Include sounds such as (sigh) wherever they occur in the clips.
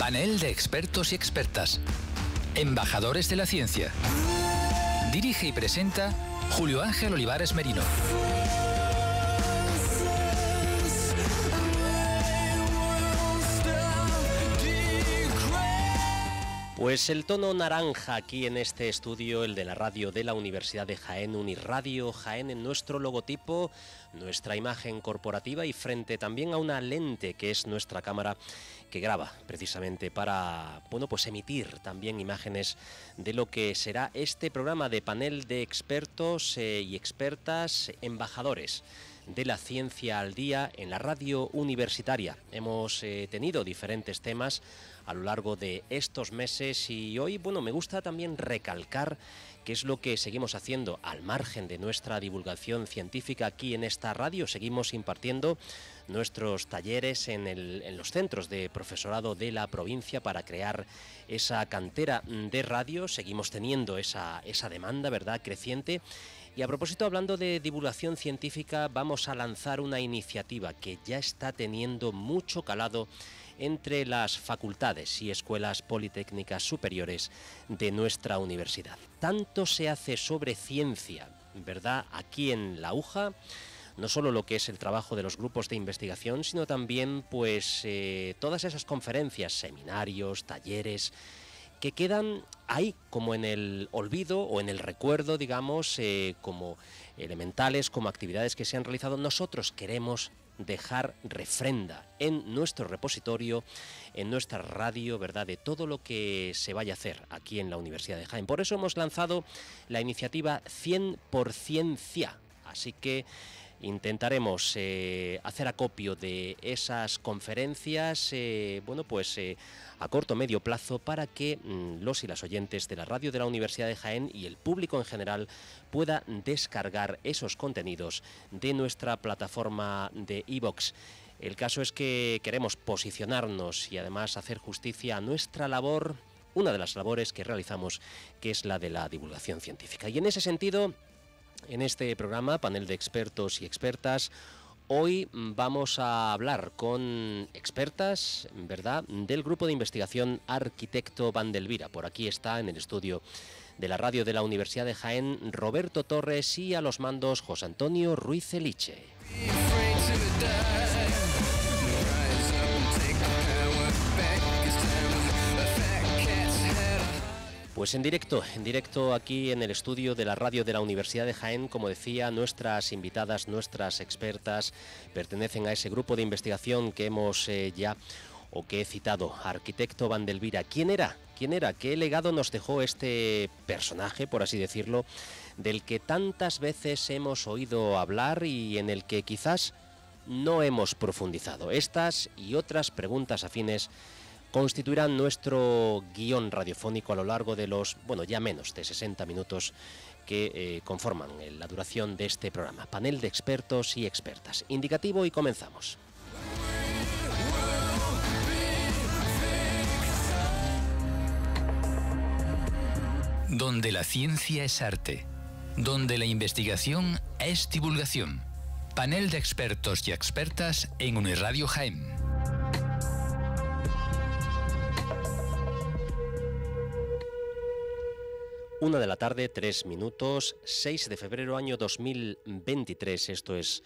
Panel de expertos y expertas. Embajadores de la ciencia. Dirige y presenta Julio Ángel Olivares Merino. Pues el tono naranja aquí en este estudio, el de la radio de la Universidad de Jaén, Unirradio Jaén, en nuestro logotipo, nuestra imagen corporativa y frente también a una lente que es nuestra cámara que graba precisamente para bueno, pues emitir también imágenes de lo que será este programa de panel de expertos eh, y expertas embajadores de la ciencia al día en la radio universitaria. Hemos eh, tenido diferentes temas a lo largo de estos meses y hoy bueno, me gusta también recalcar que es lo que seguimos haciendo al margen de nuestra divulgación científica aquí en esta radio. Seguimos impartiendo nuestros talleres en, los centros de profesorado de la provincia para crear esa cantera de radio. Seguimos teniendo esa, esa demanda, ¿verdad?, creciente. Y a propósito, hablando de divulgación científica, vamos a lanzar una iniciativa que ya está teniendo mucho calado entre las facultades y escuelas politécnicas superiores de nuestra universidad. Tanto se hace sobre ciencia, ¿verdad? Aquí en la UJA no solo lo que es el trabajo de los grupos de investigación, sino también pues eh, todas esas conferencias, seminarios, talleres que quedan ahí como en el olvido o en el recuerdo, digamos, eh, como elementales, como actividades que se han realizado. Nosotros queremos dejar refrenda en nuestro repositorio, en nuestra radio, ¿verdad? De todo lo que se vaya a hacer aquí en la Universidad de Jaén. Por eso hemos lanzado la iniciativa 100% CIA. Así que Intentaremos eh, hacer acopio de esas conferencias, eh, bueno, pues eh, a corto medio plazo para que mm, los y las oyentes de la radio de la Universidad de Jaén y el público en general pueda descargar esos contenidos de nuestra plataforma de iVox. el caso es que queremos posicionarnos y además hacer justicia a nuestra labor, una de las labores que realizamos, que es la de la divulgación científica. Y en ese sentido, en este programa, panel de expertos y expertas, hoy vamos a hablar con expertas, ¿verdad?, del grupo de investigación Arquitecto Vandelvira. Por aquí está en el estudio de la radio de la Universidad de Jaén, Roberto Torres y a los mandos José Antonio Ruiz Eliche. Pues en directo, en directo aquí en el estudio de la radio de la Universidad de Jaén, como decía, nuestras invitadas, nuestras expertas pertenecen a ese grupo de investigación que hemos eh, ya o que he citado, arquitecto Vandelvira. ¿Quién era? ¿Quién era? ¿Qué legado nos dejó este personaje, por así decirlo, del que tantas veces hemos oído hablar y en el que quizás no hemos profundizado? Estas y otras preguntas afines constituirán nuestro guión radiofónico a lo largo de los, bueno, ya menos de 60 minutos que eh, conforman eh, la duración de este programa. Panel de expertos y expertas. Indicativo y comenzamos. Donde la ciencia es arte, donde la investigación es divulgación. Panel de expertos y expertas en Uniradio Jaén. Una de la tarde, tres minutos, 6 de febrero año 2023. Esto es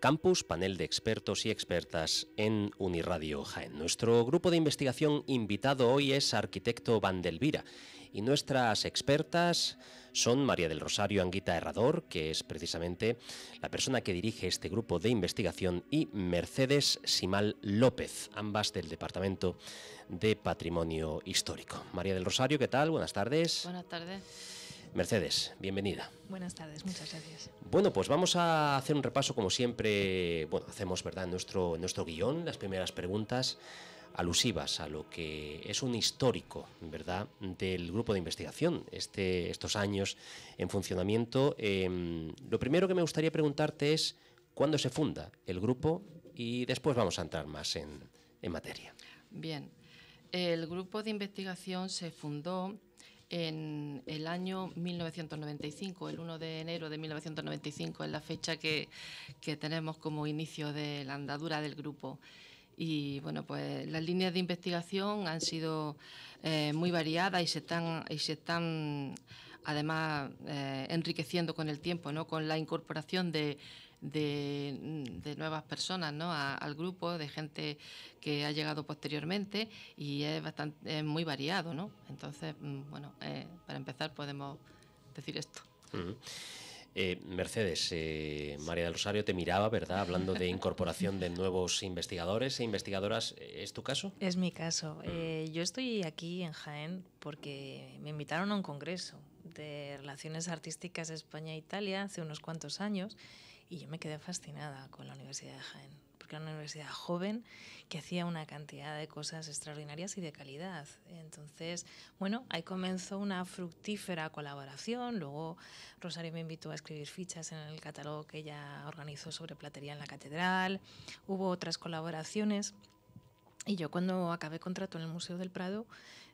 Campus, panel de expertos y expertas en Uniradio Jaén. Nuestro grupo de investigación invitado hoy es arquitecto Vandelvira y nuestras expertas son María del Rosario Anguita Herrador, que es precisamente la persona que dirige este grupo de investigación, y Mercedes Simal López, ambas del Departamento de Patrimonio Histórico. María del Rosario, ¿qué tal? Buenas tardes. Buenas tardes. Mercedes, bienvenida. Buenas tardes, muchas gracias. Bueno, pues vamos a hacer un repaso como siempre, bueno, hacemos, ¿verdad?, nuestro, nuestro guión, las primeras preguntas alusivas a lo que es un histórico, ¿verdad?, del grupo de investigación, este, estos años en funcionamiento. Em, lo primero que me gustaría preguntarte es cuándo se funda el grupo y después vamos a entrar más en, materia. Bien, el grupo de investigación se fundó en el año 1995, el 1 de enero de 1995 es la fecha que tenemos como inicio de la andadura del grupo. Y bueno, pues las líneas de investigación han sido eh, muy variadas y se están, y se están además eh, enriqueciendo con el tiempo, ¿no? con la incorporación de, de, nuevas personas al grupo, de gente que ha llegado posteriormente y es bastante es muy variado. ¿no? Entonces, mm, bueno, eh, para empezar podemos decir esto. Eh, Mercedes, eh, María del Rosario te miraba, ¿verdad? Hablando de incorporación de nuevos investigadores e investigadoras. Eh, ¿Es tu caso? Es mi caso. Mm. yo estoy aquí en Jaén porque me invitaron a un congreso de Relaciones Artísticas España-Italia e hace unos cuantos años y yo me quedé fascinada con la Universidad de Jaén que era una universidad joven que hacía una cantidad de cosas extraordinarias y de calidad. Entonces, bueno, ahí comenzó una fructífera colaboración. Luego Rosario me invitó a escribir fichas en el catálogo que ella organizó sobre platería en la catedral. Hubo otras colaboraciones. Y yo cuando acabé contrato en el Museo del Prado,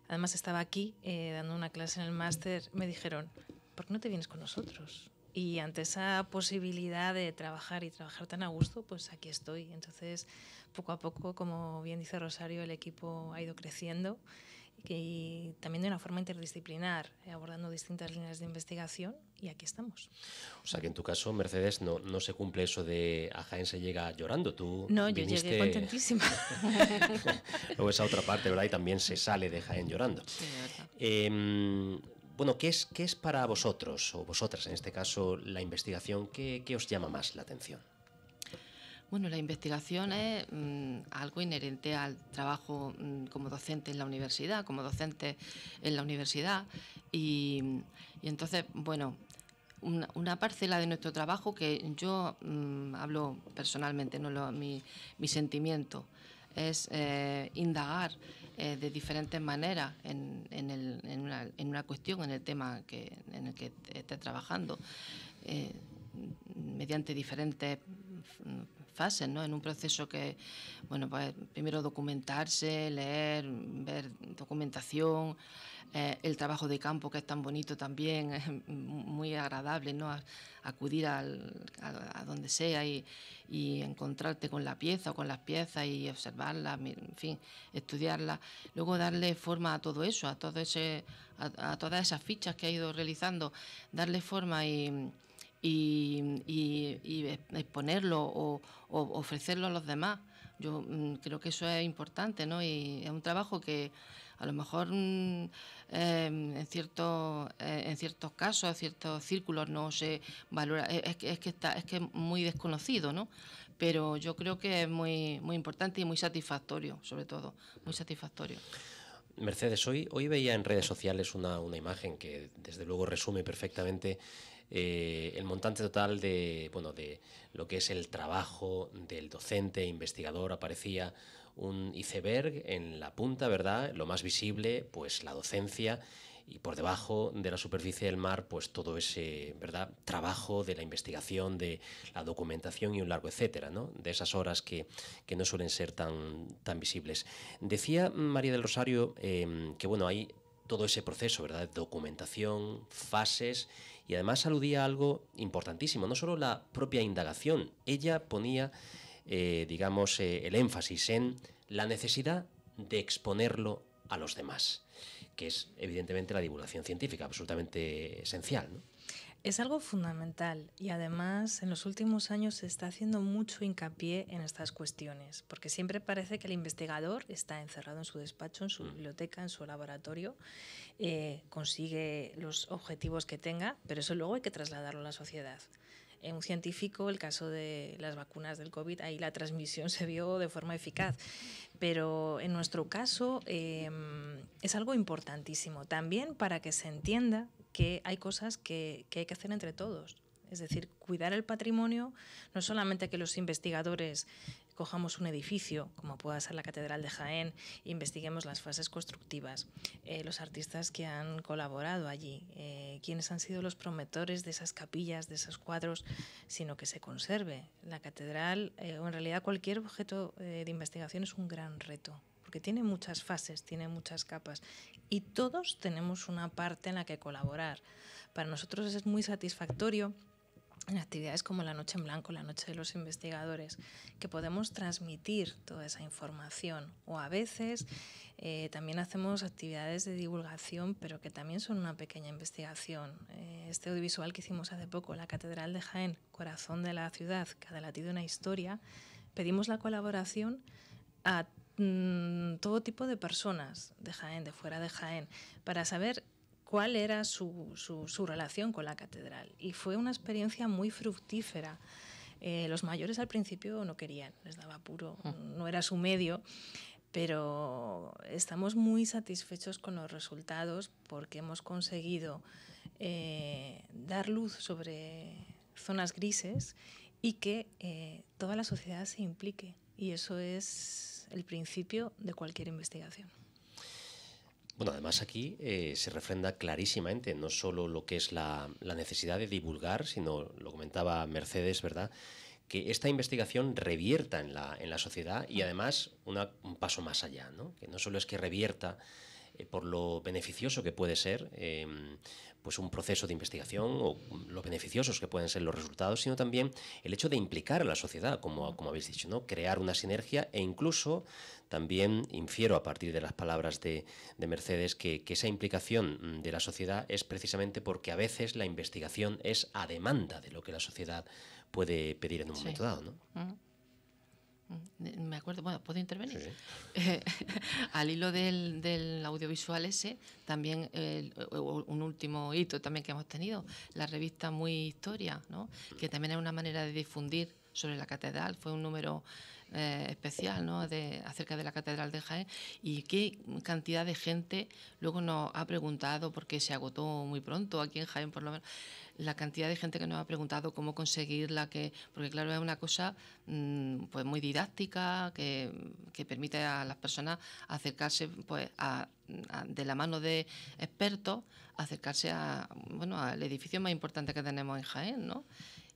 además estaba aquí eh, dando una clase en el máster, me dijeron, ¿por qué no te vienes con nosotros? Y ante esa posibilidad de trabajar y trabajar tan a gusto, pues aquí estoy. Entonces, poco a poco, como bien dice Rosario, el equipo ha ido creciendo y también de una forma interdisciplinar, eh, abordando distintas líneas de investigación y aquí estamos. O sea que en tu caso, Mercedes, no, no se cumple eso de a Jaén se llega llorando, tú No, yo llegué contentísima. (laughs) Luego esa otra parte, ¿verdad? Y también se sale de Jaén llorando. Sí, em, bueno, ¿qué es, para vosotros, o vosotras en este caso, la investigación? ¿Qué, os llama más la atención? Bueno, la investigación es mm, algo inherente al trabajo mm, como docente en la universidad, como docente en la universidad. Y, entonces, bueno, una, parcela de nuestro trabajo que yo mm, hablo personalmente, no mi, sentimiento, es eh, indagar eh, de diferentes maneras en, en, una, en, una, cuestión, en el tema en el que esté trabajando, eh, mediante diferentes fases, ¿no? En un proceso que, bueno, pues primero documentarse, leer, ver documentación, eh, el trabajo de campo que es tan bonito también, es (laughs) muy agradable, ¿no? Acudir a, donde sea y, encontrarte con la pieza o con las piezas y observarlas, en fin, estudiarlas. Luego darle forma a todo eso, a, a todas esas fichas que ha ido realizando, darle forma y y, exponerlo o, ofrecerlo a los demás. Yo mm, creo que eso es importante, ¿no? Y es un trabajo que a lo mejor mm, em, en, ciertos, eh, en ciertos casos, en ciertos círculos no se valora, e, es, que está, es que muy desconocido, ¿no? Pero yo creo que es muy, muy importante y muy satisfactorio, sobre todo, muy satisfactorio. Mercedes, hoy, hoy veía en redes sociales una, una imagen que desde luego resume perfectamente eh, el montante total de, bueno, de lo que es el trabajo del docente, investigador, aparecía un iceberg en la punta, ¿verdad? Lo más visible, pues la docencia y por debajo de la superficie del mar, pues todo ese, ¿verdad? Trabajo de la investigación, de la documentación y un largo etcétera, ¿no? De esas horas que, que no suelen ser tan, tan visibles. Decía María del Rosario em, que, bueno, hay todo ese proceso, ¿verdad? Documentación, fases y además aludía a algo importantísimo, no solo la propia indagación, ella ponía, eh, digamos, eh, el énfasis en la necesidad de exponerlo a los demás, que es evidentemente la divulgación científica, absolutamente esencial. Es algo fundamental y además en los últimos años se está haciendo mucho hincapié en estas cuestiones, porque siempre parece que el investigador está encerrado en su despacho, en su mm. biblioteca, en su laboratorio, eh, consigue los objetivos que tenga, pero eso luego hay que trasladarlo a la sociedad. En un científico, el caso de las vacunas del COVID, ahí la transmisión (laughs) se vio de forma eficaz, pero en nuestro caso em, es algo importantísimo también para que se entienda que hay cosas que, hay que hacer entre todos. Es decir, cuidar el patrimonio no solamente que los investigadores cojamos un edificio, como pueda ser la Catedral de Jaén, e investiguemos las fases constructivas, eh, los artistas que han colaborado allí, eh, quienes han sido los promotores de esas capillas, de esos cuadros, sino que se conserve. La catedral, eh, o en realidad cualquier objeto de investigación, es un gran reto que tiene muchas fases, tiene muchas capas y todos tenemos una parte en la que colaborar. Para nosotros es muy satisfactorio en actividades como la Noche en Blanco, la Noche de los Investigadores, que podemos transmitir toda esa información. O a veces eh, también hacemos actividades de divulgación, pero que también son una pequeña investigación. Eh, este audiovisual que hicimos hace poco, la Catedral de Jaén, corazón de la ciudad, cada latido una historia, pedimos la colaboración a Mm, todo tipo de personas de Jaén, de fuera de Jaén, para saber cuál era su, su, relación con la catedral. Y fue una experiencia muy fructífera. Eh, los mayores al principio no querían, les daba puro, ah. no era su medio, pero estamos muy satisfechos con los resultados porque hemos conseguido eh, dar luz sobre zonas grises y que eh, toda la sociedad se implique. Y eso es el principio de cualquier investigación. Bueno, además aquí eh, se refrenda clarísimamente no solo lo que es la, necesidad de divulgar, sino lo comentaba Mercedes, ¿verdad? Que esta investigación revierta en la, en la sociedad y además un paso más allá, ¿no? Que no solo es que revierta eh, por lo beneficioso que puede ser em, pues un proceso de investigación o lo beneficiosos que pueden ser los resultados, sino también el hecho de implicar a la sociedad, como, como habéis dicho, ¿no? crear una sinergia e incluso también infiero a partir de las palabras de, Mercedes que, esa implicación mm, de la sociedad es precisamente porque a veces la investigación es a demanda de lo que la sociedad puede pedir en un momento dado. ¿no? Mm, me acuerdo, bueno, ¿puedo intervenir? (laughs) al hilo del, audiovisual ese, también un último hito también que hemos tenido, la revista Muy Historia, ¿no? que también es una manera de difundir sobre la catedral, fue un número eh, especial ¿no? acerca de la Catedral de Jaén y qué cantidad de gente luego nos ha preguntado, porque se agotó muy pronto aquí en Jaén por lo menos, la cantidad de gente que nos ha preguntado cómo conseguirla, que, porque claro, es una cosa mm, pues muy didáctica, que, permite a las personas acercarse pues de la mano de expertos, acercarse a, bueno, al edificio más importante que tenemos en Jaén, ¿no?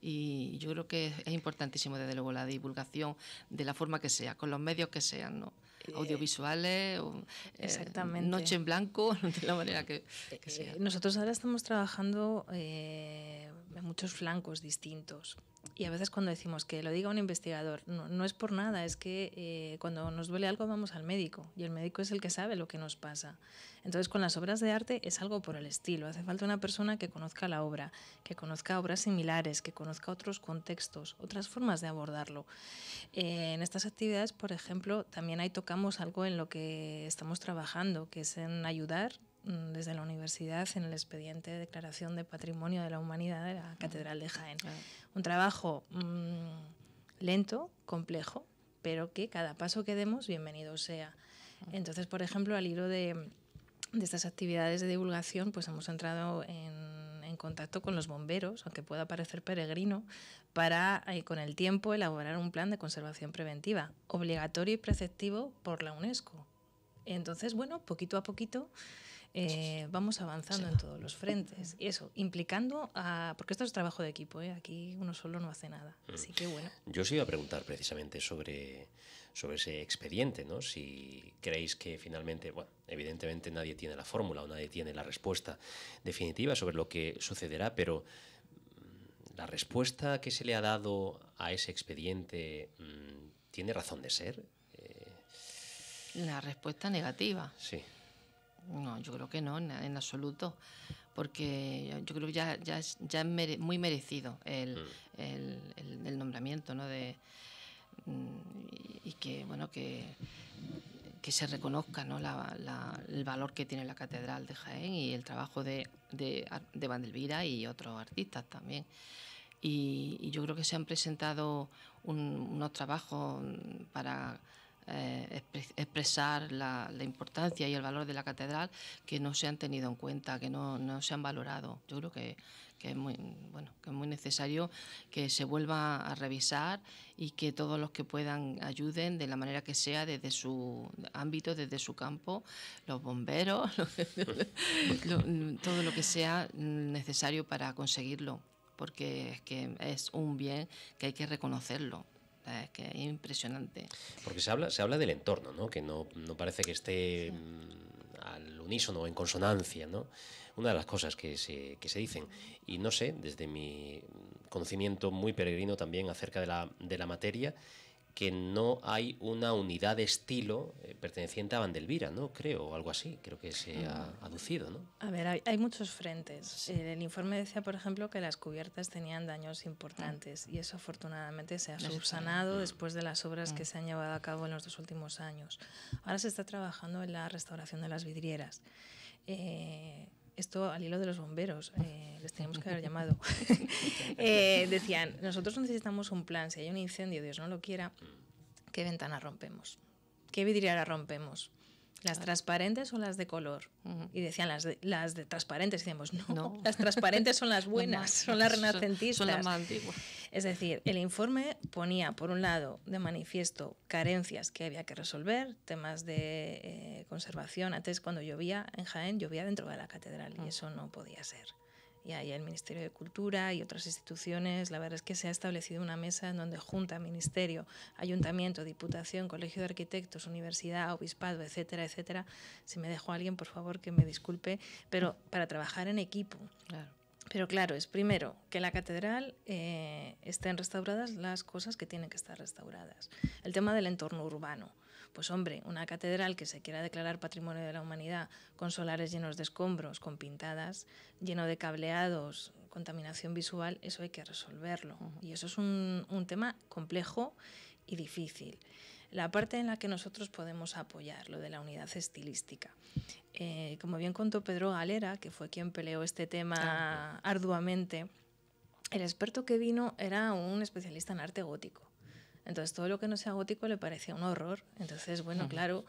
y yo creo que es, importantísimo, desde luego, la divulgación de la forma que sea, con los medios que sean, eh, audiovisuales, eh, noche en blanco, (laughs) de la manera que, eh, sea. Nosotros ahora estamos trabajando en muchos flancos distintos. Y a veces cuando decimos que lo diga un investigador, no, es por nada, es que eh, cuando nos duele algo vamos al médico y el médico es el que sabe lo que nos pasa. Entonces con las obras de arte es algo por el estilo, hace falta una persona que conozca la obra, que conozca obras similares, que conozca otros contextos, otras formas de abordarlo. Eh, en estas actividades, por ejemplo, también ahí tocamos algo en lo que estamos trabajando, que es en ayudar Mm, desde la universidad en el expediente de declaración de patrimonio de la humanidad de la Catedral de Jaén. Un trabajo mm, lento, complejo, pero que cada paso que demos, bienvenido sea. Entonces, por ejemplo, al hilo de, estas actividades de divulgación, pues hemos entrado en, contacto con los bomberos, aunque pueda parecer peregrino, para eh, con el tiempo elaborar un plan de conservación preventiva, obligatorio y preceptivo por la UNESCO. Entonces, bueno, poquito a poquito eh, vamos avanzando en todos los frentes. Y eso, implicando a. Porque esto es trabajo de equipo, ¿eh? aquí uno solo no hace nada. Mm. Así que bueno. Yo os iba a preguntar precisamente sobre, ese expediente, ¿no? Si creéis que finalmente, bueno, evidentemente nadie tiene la fórmula o nadie tiene la respuesta definitiva sobre lo que sucederá, pero mm, la respuesta que se le ha dado a ese expediente mm, tiene razón de ser. Eh, la respuesta negativa. Sí. No, yo creo que no, en absoluto, porque yo creo que ya, ya es, muy merecido mm. el, nombramiento, ¿no? De, mm, y que, bueno, que, que se reconozca ¿no? el valor que tiene la Catedral de Jaén y el trabajo de, de, de Vandelvira y otros artistas también. Y, yo creo que se han presentado unos trabajos para eh, expresar la, importancia y el valor de la catedral que no se han tenido en cuenta, que no, se han valorado. Yo creo que, es muy, bueno, que es muy necesario que se vuelva a revisar y que todos los que puedan ayuden de la manera que sea, desde su ámbito, desde su campo, los bomberos, (laughs) todo lo que sea necesario para conseguirlo porque es que es un bien que hay que reconocerlo. Es que es impresionante. Porque se habla, se habla del entorno, ¿no? Que no, no parece que esté mm, al unísono, en consonancia, ¿no? Una de las cosas que se, que se dicen. Y no sé, desde mi conocimiento muy peregrino también acerca de la, de la materia, que no hay una unidad de estilo eh, perteneciente a Vandelvira, ¿no? Creo, o algo así, creo que se ha mm. aducido, ¿no? A ver, hay, muchos frentes. Eh, el, informe decía, por ejemplo, que las cubiertas tenían daños importantes ah. y eso afortunadamente se ha subsanado después de las obras que mm. se han llevado a cabo en los dos últimos años. Ahora se está trabajando en la restauración de las vidrieras. Eh, esto al hilo de los bomberos, eh, les tenemos que haber llamado, (laughs) (laughs) eh, decían, nosotros necesitamos un plan, si hay un incendio, Dios no lo quiera, ¿qué ventana rompemos? ¿Qué vidriera rompemos? Las transparentes son las de color. Y decían las de, las transparentes. decíamos, no, las transparentes son las (laughs) buenas, son las renacentistas. Son, las más antiguas. Es decir, el informe ponía, por un lado, de manifiesto carencias que había que resolver, temas de eh, conservación. Antes, cuando llovía en Jaén, llovía dentro de la catedral y eso no podía ser y ahí el Ministerio de Cultura y otras instituciones. La verdad es que se ha establecido una mesa en donde junta Ministerio, Ayuntamiento, Diputación, Colegio de Arquitectos, Universidad, Obispado, etcétera, etcétera. Si me dejo a alguien, por favor, que me disculpe, pero para trabajar en equipo. Pero claro, es primero que en la catedral eh, estén restauradas las cosas que tienen que estar restauradas. El tema del entorno urbano. Pues hombre, una catedral que se quiera declarar patrimonio de la humanidad con solares llenos de escombros, con pintadas, lleno de cableados, contaminación visual, eso hay que resolverlo. Y eso es un, tema complejo y difícil. La parte en la que nosotros podemos apoyar, lo de la unidad estilística. Eh, como bien contó Pedro Galera, que fue quien peleó este tema ah, arduamente, el experto que vino era un especialista en arte gótico. Entonces todo lo que no sea gótico le parecía un horror. Entonces, bueno, claro.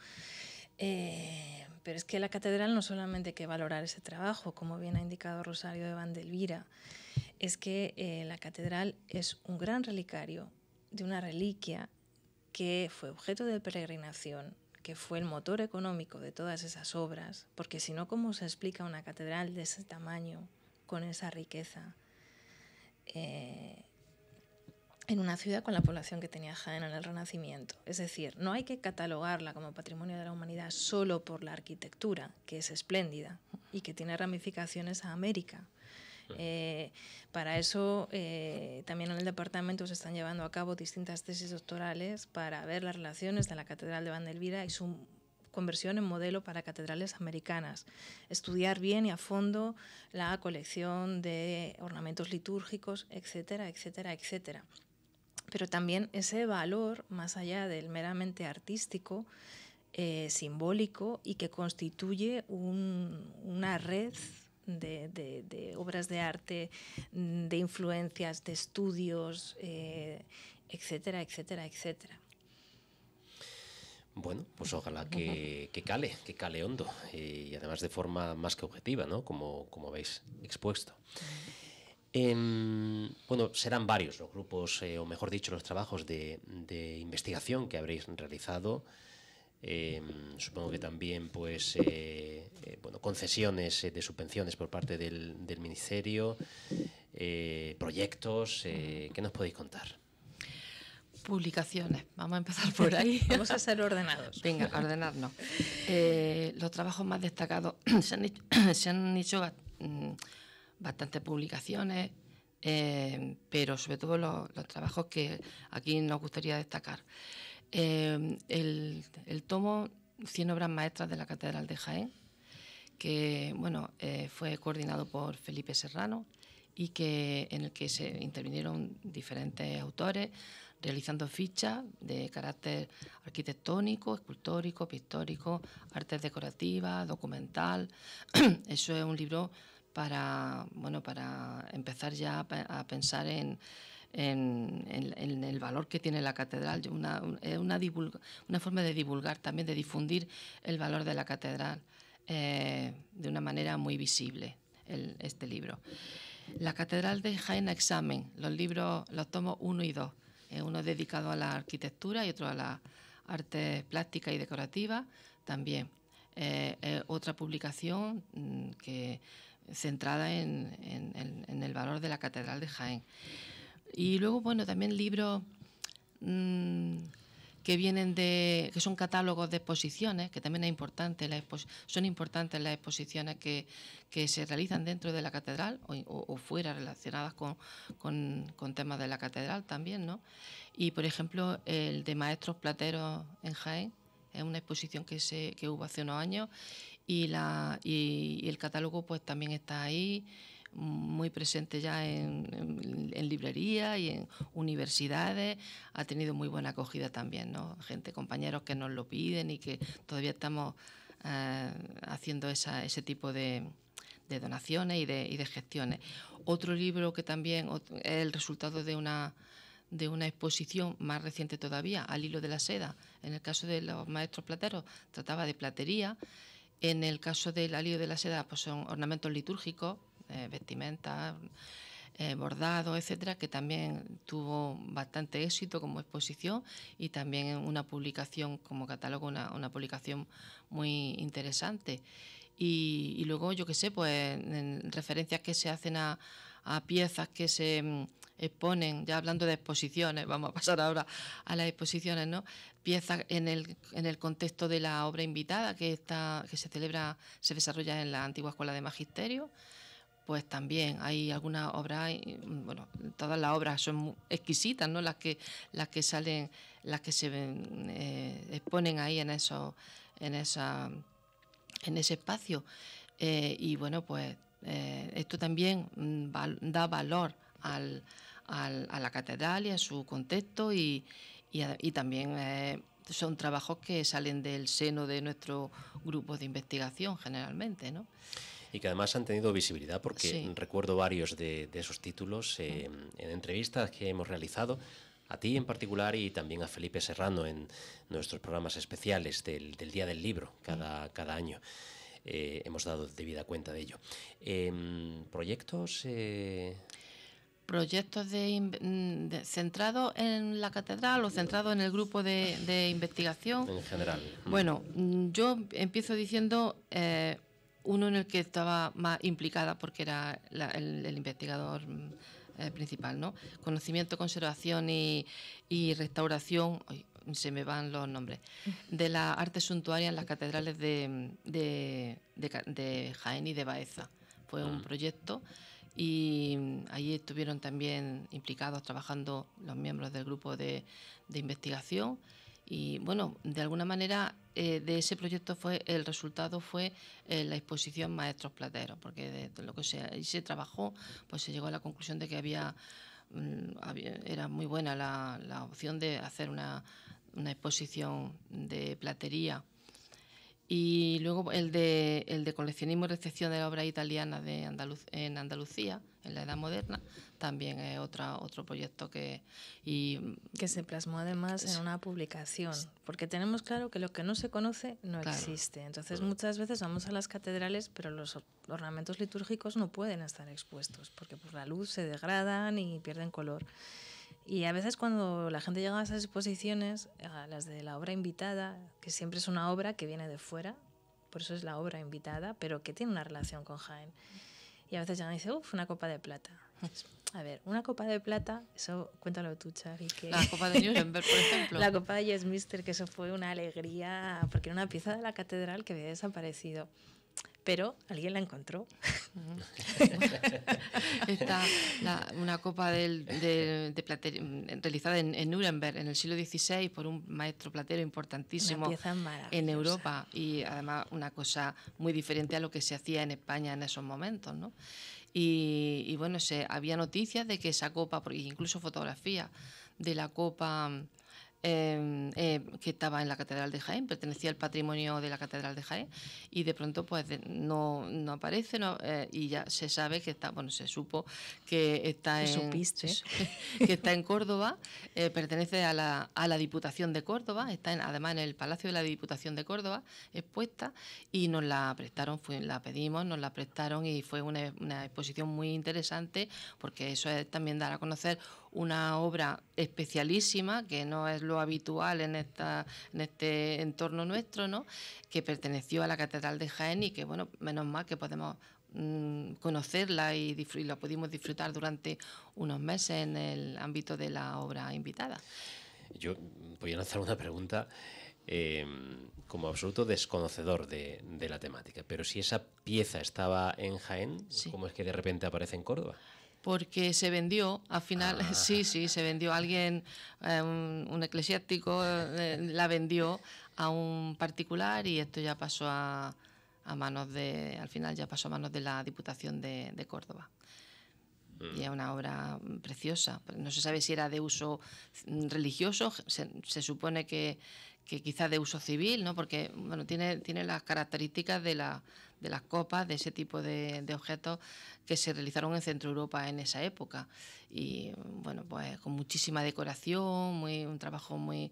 Eh, pero es que la catedral no solamente hay que valorar ese trabajo, como bien ha indicado Rosario de Vandelvira, es que eh, la catedral es un gran relicario de una reliquia que fue objeto de peregrinación, que fue el motor económico de todas esas obras, porque si no, ¿cómo se explica una catedral de ese tamaño, con esa riqueza? Eh, en una ciudad con la población que tenía Jaén en el Renacimiento. Es decir, no hay que catalogarla como patrimonio de la humanidad solo por la arquitectura, que es espléndida y que tiene ramificaciones a América. Eh, para eso eh, también en el departamento se están llevando a cabo distintas tesis doctorales para ver las relaciones de la Catedral de Vandelvira y su conversión en modelo para catedrales americanas, estudiar bien y a fondo la colección de ornamentos litúrgicos, etcétera, etcétera, etcétera pero también ese valor, más allá del meramente artístico, eh, simbólico y que constituye una red de, obras de arte, mm, de influencias, de estudios, eh, etcétera, etcétera, etcétera. Bueno, pues ojalá que, cale, que cale hondo eh, y además de forma más que objetiva, ¿no? Como, como habéis expuesto bueno, serán varios los grupos, eh, o mejor dicho, los trabajos de, investigación que habréis realizado. Em, supongo que también, pues, eh, eh, bueno, concesiones de subvenciones por parte del, ministerio, proyectos. ¿Qué nos podéis contar? Publicaciones, vamos a empezar por ahí. (laughs) vamos a ser ordenados. Venga, (laughs) ordenarnos. los trabajos más destacados (clears throat) se han dicho... (clears throat) bastantes publicaciones, eh, pero sobre todo los, trabajos que aquí nos gustaría destacar. Eh, el, tomo 100 obras maestras de la Catedral de Jaén, que bueno, eh, fue coordinado por Felipe Serrano y que en el que se intervinieron diferentes autores realizando fichas de carácter arquitectónico, escultórico, pictórico, artes decorativas, documental. (clears throat) Eso es un libro para, bueno, para empezar ya a pensar en, el valor que tiene la catedral, una, eh, una, una, forma de divulgar también, de difundir el valor de la catedral eh, de una manera muy visible, este libro. La catedral de Jaén examen, los libros, los tomos uno y dos eh, uno dedicado a la arquitectura y otro a la arte plástica y decorativa también. otra publicación mm, que centrada en, el valor de la Catedral de Jaén. Y luego, bueno, también libros mm, que vienen de, que son catálogos de exposiciones, que también es importante, son importantes las exposiciones que, se realizan dentro de la catedral o, fuera relacionadas con, temas de la catedral también, ¿no? Y por ejemplo, el de maestros plateros en Jaén, es una exposición que hubo hace unos años y, el catálogo pues también está ahí mm, muy presente ya en, en, librería y en universidades, ha tenido muy buena acogida también, ¿no? Gente, compañeros que nos lo piden y que todavía estamos eh, haciendo ese tipo de, donaciones y de, y de, gestiones. Otro libro que también es el resultado de una de una exposición más reciente todavía, al hilo de la seda. En el caso de los maestros plateros, trataba de platería en el caso del alío de la seda, pues son ornamentos litúrgicos, vestimentas, eh, eh etcétera, que también tuvo bastante éxito como exposición y también una publicación como catálogo, una, publicación muy interesante. Y, luego, yo qué sé, pues en referencias que se hacen a piezas que se mm, exponen, ya hablando de exposiciones, vamos a pasar ahora a las exposiciones, ¿no? Piezas en el, en el contexto de la obra invitada que, está, que se celebra, se desarrolla en la antigua escuela de magisterio pues también hay algunas obras, bueno, todas las obras son exquisitas, ¿no? Las que las que salen, las que se eh, exponen ahí en eso, en esa, en ese espacio. Eh, y bueno, pues eh, esto también mm, da valor a la catedral y a su contexto y, también eh, son trabajos que salen del seno de nuestro grupo de investigación generalmente, ¿no? Y que además han tenido visibilidad, porque recuerdo varios de, esos títulos eh, en entrevistas que hemos realizado, a ti en particular y también a Felipe Serrano en nuestros programas especiales del, Día del Libro cada, cada año. Eh, hemos dado debida cuenta de ello. Em, ¿Proyectos? proyectos de, mm, centrados en la catedral o centrados en el grupo de, investigación? En general. Bueno, mm, yo empiezo diciendo eh, uno en el que estaba más implicada porque era el, investigador mm, eh, principal, ¿no? Conocimiento, conservación y, restauración. se me van los nombres, de la arte suntuaria en las catedrales de Jaén y de Baeza. Fue un ah. proyecto y mm, ahí estuvieron también implicados trabajando los miembros del grupo de, investigación y bueno, de alguna manera eh, de ese proyecto fue el resultado fue eh, la exposición Maestros Plateros, porque de, lo que se, se trabajó, pues se llegó a la conclusión de que mm, era muy buena la, la, opción de hacer una exposición de platería y luego el de, el de coleccionismo y recepción de obra italiana de Andaluz, en Andalucía, en la Edad Moderna, también es otra, otro proyecto que... Y, que se plasmó además en una publicación, porque tenemos claro que lo que no se conoce no existe. Entonces muchas veces vamos a las catedrales, pero los ornamentos litúrgicos no pueden estar expuestos, porque por pues, la luz se degradan y pierden color. Y a veces cuando la gente llega a esas exposiciones, a las de la obra invitada, que siempre es una obra que viene de fuera, por eso es la obra invitada, pero que tiene una relación con Jaén. Y a veces llegan y dicen, uff, una copa de plata. Pues, a ver, una copa de plata, eso cuéntalo tú, Charly. La copa de Nuremberg, por (laughs) ejemplo. la copa de Yes que eso fue una alegría, porque era una pieza de la catedral que había desaparecido pero alguien la encontró. (laughs) Está una copa de, realizada en, Nuremberg en el siglo XVI por un maestro platero importantísimo en Europa y además una cosa muy diferente a lo que se hacía en España en esos momentos, Y, bueno, se, había noticias de que esa copa, incluso fotografía de la copa Em, eh, que estaba en la Catedral de Jaén, pertenecía al patrimonio de la Catedral de Jaén, y de pronto pues no, aparece eh, y ya se sabe que está, bueno, se supo que está, (laughs) en, Córdoba, eh, pertenece a la, Diputación de Córdoba, está además en el Palacio de la Diputación de Córdoba expuesta y nos la prestaron, la pedimos, nos la prestaron y fue una, una exposición muy interesante porque eso es también dar a conocer una obra especialísima, que no es lo habitual en, esta, en este entorno nuestro, ¿no? que perteneció a la Catedral de Jaén y que, bueno, menos mal que podemos mm, conocerla y, la pudimos disfrutar durante unos meses en el ámbito de la obra invitada. Yo voy a lanzar una pregunta em, como absoluto desconocedor de, la temática, pero si esa pieza estaba en Jaén, ¿cómo es que de repente aparece en Córdoba? porque se vendió, al final, ah. (laughs) sí, sí, se vendió alguien, eh, un, eclesiástico eh, la vendió a un particular y esto ya pasó a, manos de, al final ya pasó a manos de la Diputación de, Córdoba. Mm. Y es una obra preciosa. No se sabe si era de uso mm, religioso, se, supone que, que quizás de uso civil, ¿no? porque bueno, tiene, tiene las características de la, de las copas, de ese tipo de, objetos que se realizaron en Centro Europa en esa época. Y bueno, pues con muchísima decoración, muy, un trabajo muy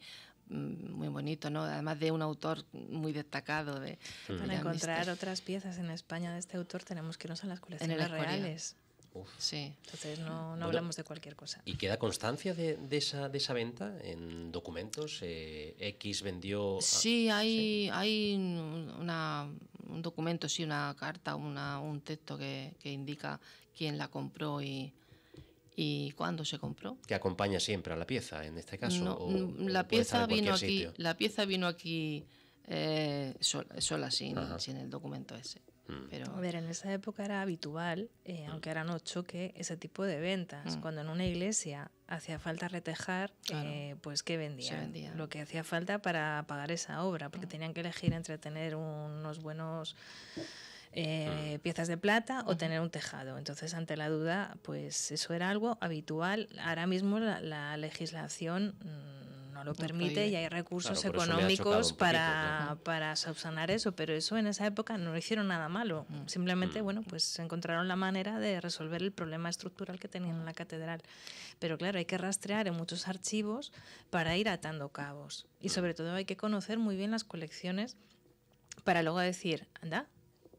mm, muy bonito, ¿no? Además de un autor muy destacado de mm. para encontrar otras piezas en España de este autor tenemos que irnos a las colecciones reales. Sí. Entonces no, hablamos de cualquier cosa. ¿Y queda constancia de, esa, de esa venta en documentos? Eh, ¿X vendió...? Ah, hay, sí. hay una, un documento, sí, una carta, una, un texto que, indica quién la compró y, y cuándo se compró. Que acompaña siempre a la pieza, en este caso. la, pieza vino aquí, la pieza vino aquí sola, sola sin, sin, el documento ese. Mm. A ver, en esa época era habitual, eh, mm. aunque ahora no choque, ese tipo de ventas. Mm. Cuando en una iglesia hacía falta retejar, eh, pues ¿qué vendían? Vendía. Lo que hacía falta para pagar esa obra, porque tenían que elegir entre tener unos buenos... Eh, piezas de plata o tener un tejado. Entonces, ante la duda, pues eso era algo habitual. Ahora mismo la, la legislación lo permite y hay recursos económicos para, subsanar eso, pero eso en esa época no lo hicieron nada malo. Simplemente, mm. bueno, pues encontraron la manera de resolver el problema estructural que tenían en la catedral. Pero claro, hay que rastrear en muchos archivos para ir atando cabos. Y mm. sobre todo hay que conocer muy bien las colecciones para luego decir, anda,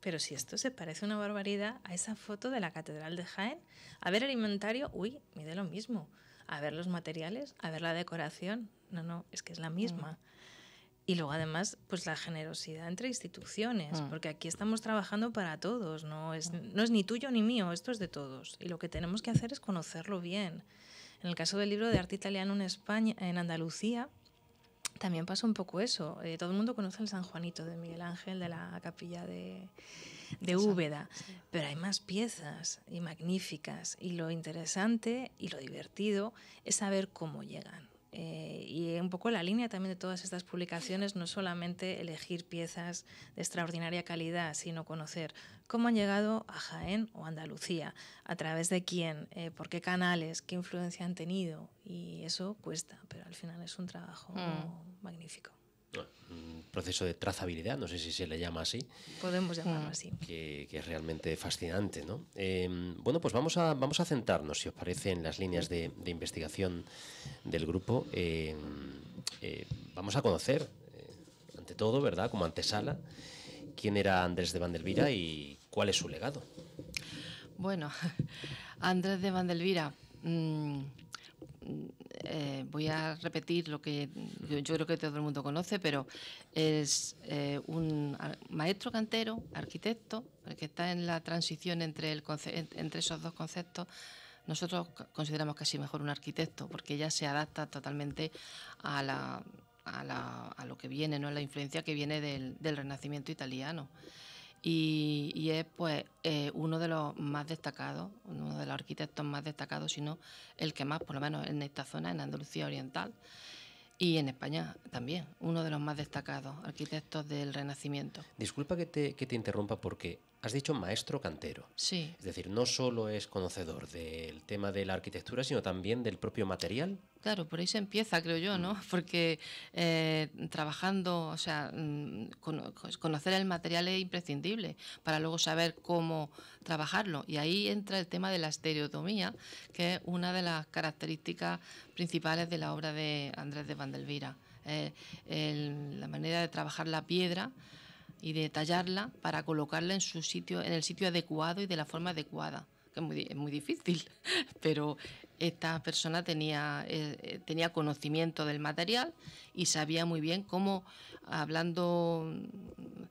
pero si esto se parece una barbaridad a esa foto de la Catedral de Jaén, a ver el inventario, uy, mide lo mismo a ver los materiales, a ver la decoración. No, no, es que es la misma. Mm. Y luego además, pues la generosidad entre instituciones, mm. porque aquí estamos trabajando para todos, no es, mm. no es ni tuyo ni mío, esto es de todos. Y lo que tenemos que hacer es conocerlo bien. En el caso del libro de arte italiano en España, en Andalucía, también pasa un poco eso. Eh, todo el mundo conoce el San Juanito de Miguel Ángel, de la capilla de, de Úbeda, pero hay más piezas y magníficas. Y lo interesante y lo divertido es saber cómo llegan. Eh, y un poco la línea también de todas estas publicaciones, no solamente elegir piezas de extraordinaria calidad, sino conocer cómo han llegado a Jaén o Andalucía, a través de quién, eh, por qué canales, qué influencia han tenido. Y eso cuesta, pero al final es un trabajo mm. magnífico un proceso de trazabilidad, no sé si se le llama así. Podemos llamarlo mm. así. Que, es realmente fascinante, ¿no? Em, bueno, pues vamos a, vamos a centrarnos, si os parece, en las líneas de, investigación del grupo. Em, eh, vamos a conocer, eh, ante todo, ¿verdad?, como antesala, quién era Andrés de Vandelvira y cuál es su legado. Bueno, (laughs) Andrés de Vandelvira... Mm, eh, voy a repetir lo que yo, creo que todo el mundo conoce, pero es eh, un maestro cantero, arquitecto, que está en la transición entre, esos dos conceptos. Nosotros consideramos casi mejor un arquitecto, porque ya se adapta totalmente a, lo que viene, a la influencia que viene del Renacimiento italiano y, es pues eh, uno de los más destacados, uno de los arquitectos más destacados, sino el que más, por lo menos en esta zona, en Andalucía Oriental y en España también, uno de los más destacados arquitectos del Renacimiento. Disculpa que te, que te interrumpa porque Has dicho maestro cantero. Sí. Es decir, no solo es conocedor del tema de la arquitectura, sino también del propio material. Claro, por ahí se empieza, creo yo, ¿no? Mm. Porque eh, trabajando, o sea, mm, pues, conocer el material es imprescindible para luego saber cómo trabajarlo. Y ahí entra el tema de la estereotomía, que es una de las características principales de la obra de Andrés de Vandelvira. Eh, la manera de trabajar la piedra y de tallarla para colocarla en su sitio, en el sitio adecuado y de la forma adecuada, que es muy, difícil, (laughs) pero esta persona tenía, eh, eh, tenía conocimiento del material y sabía muy bien cómo, hablando mm,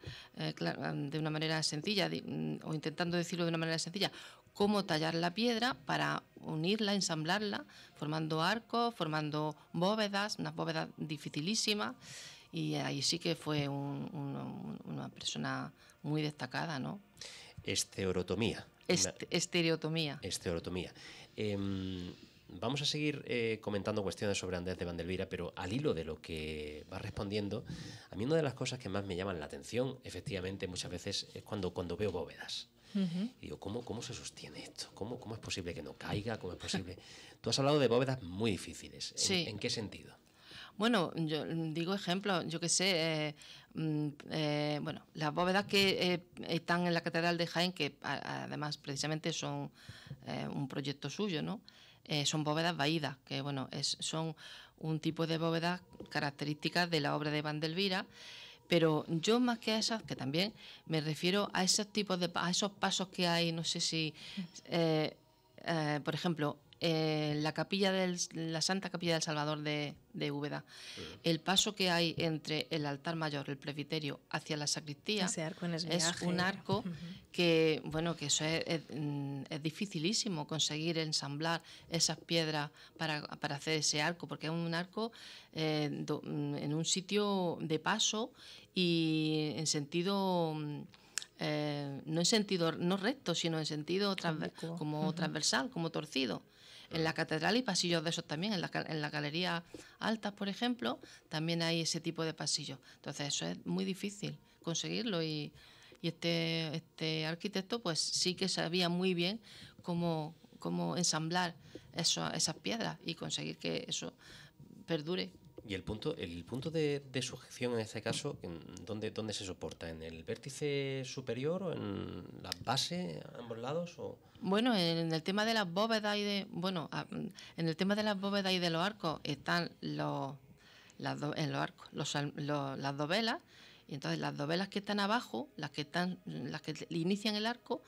eh, de una manera sencilla, mm, o intentando decirlo de una manera sencilla, cómo tallar la piedra para unirla, ensamblarla, formando arcos, formando bóvedas, unas bóvedas dificilísimas y ahí sí que fue una persona muy destacada, ¿no? Esteorotomía. Este, estereotomía. Em, vamos a seguir eh, comentando cuestiones sobre Andrés de Vandelvira, pero al hilo de lo que va respondiendo, a mí una de las cosas que más me llaman la atención, efectivamente, muchas veces es cuando, cuando veo bóvedas. Y digo, ¿cómo, ¿cómo se sostiene esto? ¿Cómo, ¿Cómo es posible que no caiga? ¿Cómo es posible? Tú has hablado de bóvedas muy difíciles. sí. ¿en qué sentido? Bueno, yo mm, digo ejemplos, yo que sé, eh, mm, eh, bueno, las bóvedas que eh, están en la Catedral de Jaén, que además precisamente son un proyecto suyo, ¿no? son bóvedas vaídas, que bueno, son un tipo de bóvedas características de la obra de Van Delvira. pero yo más que a esas, que también me refiero a esos tipos de a esos pasos que hay, no sé si, por ejemplo, eh, la capilla del, la Santa Capilla del Salvador de, de Úbeda, el paso que hay entre el altar mayor, el presbiterio, hacia la sacristía es, un arco que, bueno, que eso mm, es, dificilísimo conseguir ensamblar esas piedras para, hacer ese arco, porque es un arco eh, mm, en un sitio de paso y en sentido... Mm, eh, no en sentido no recto, sino en sentido como transversal, como torcido en la catedral y pasillos de esos también, en la, en la galería alta, por ejemplo, también hay ese tipo de pasillos. Entonces eso es muy difícil conseguirlo y, y este, este arquitecto pues sí que sabía muy bien cómo, cómo ensamblar eso, esas piedras y conseguir que eso perdure. ¿Y el punto, el punto de, sujeción en este caso, dónde, dónde, se soporta? ¿En el vértice superior o en la base, a ambos lados? Bueno, en el tema de las bóvedas y de. Bueno, en el tema de las bóvedas y de los arcos están los, las en los arcos, las dovelas. Y entonces las dovelas que están abajo, las que están, las que inician el arco,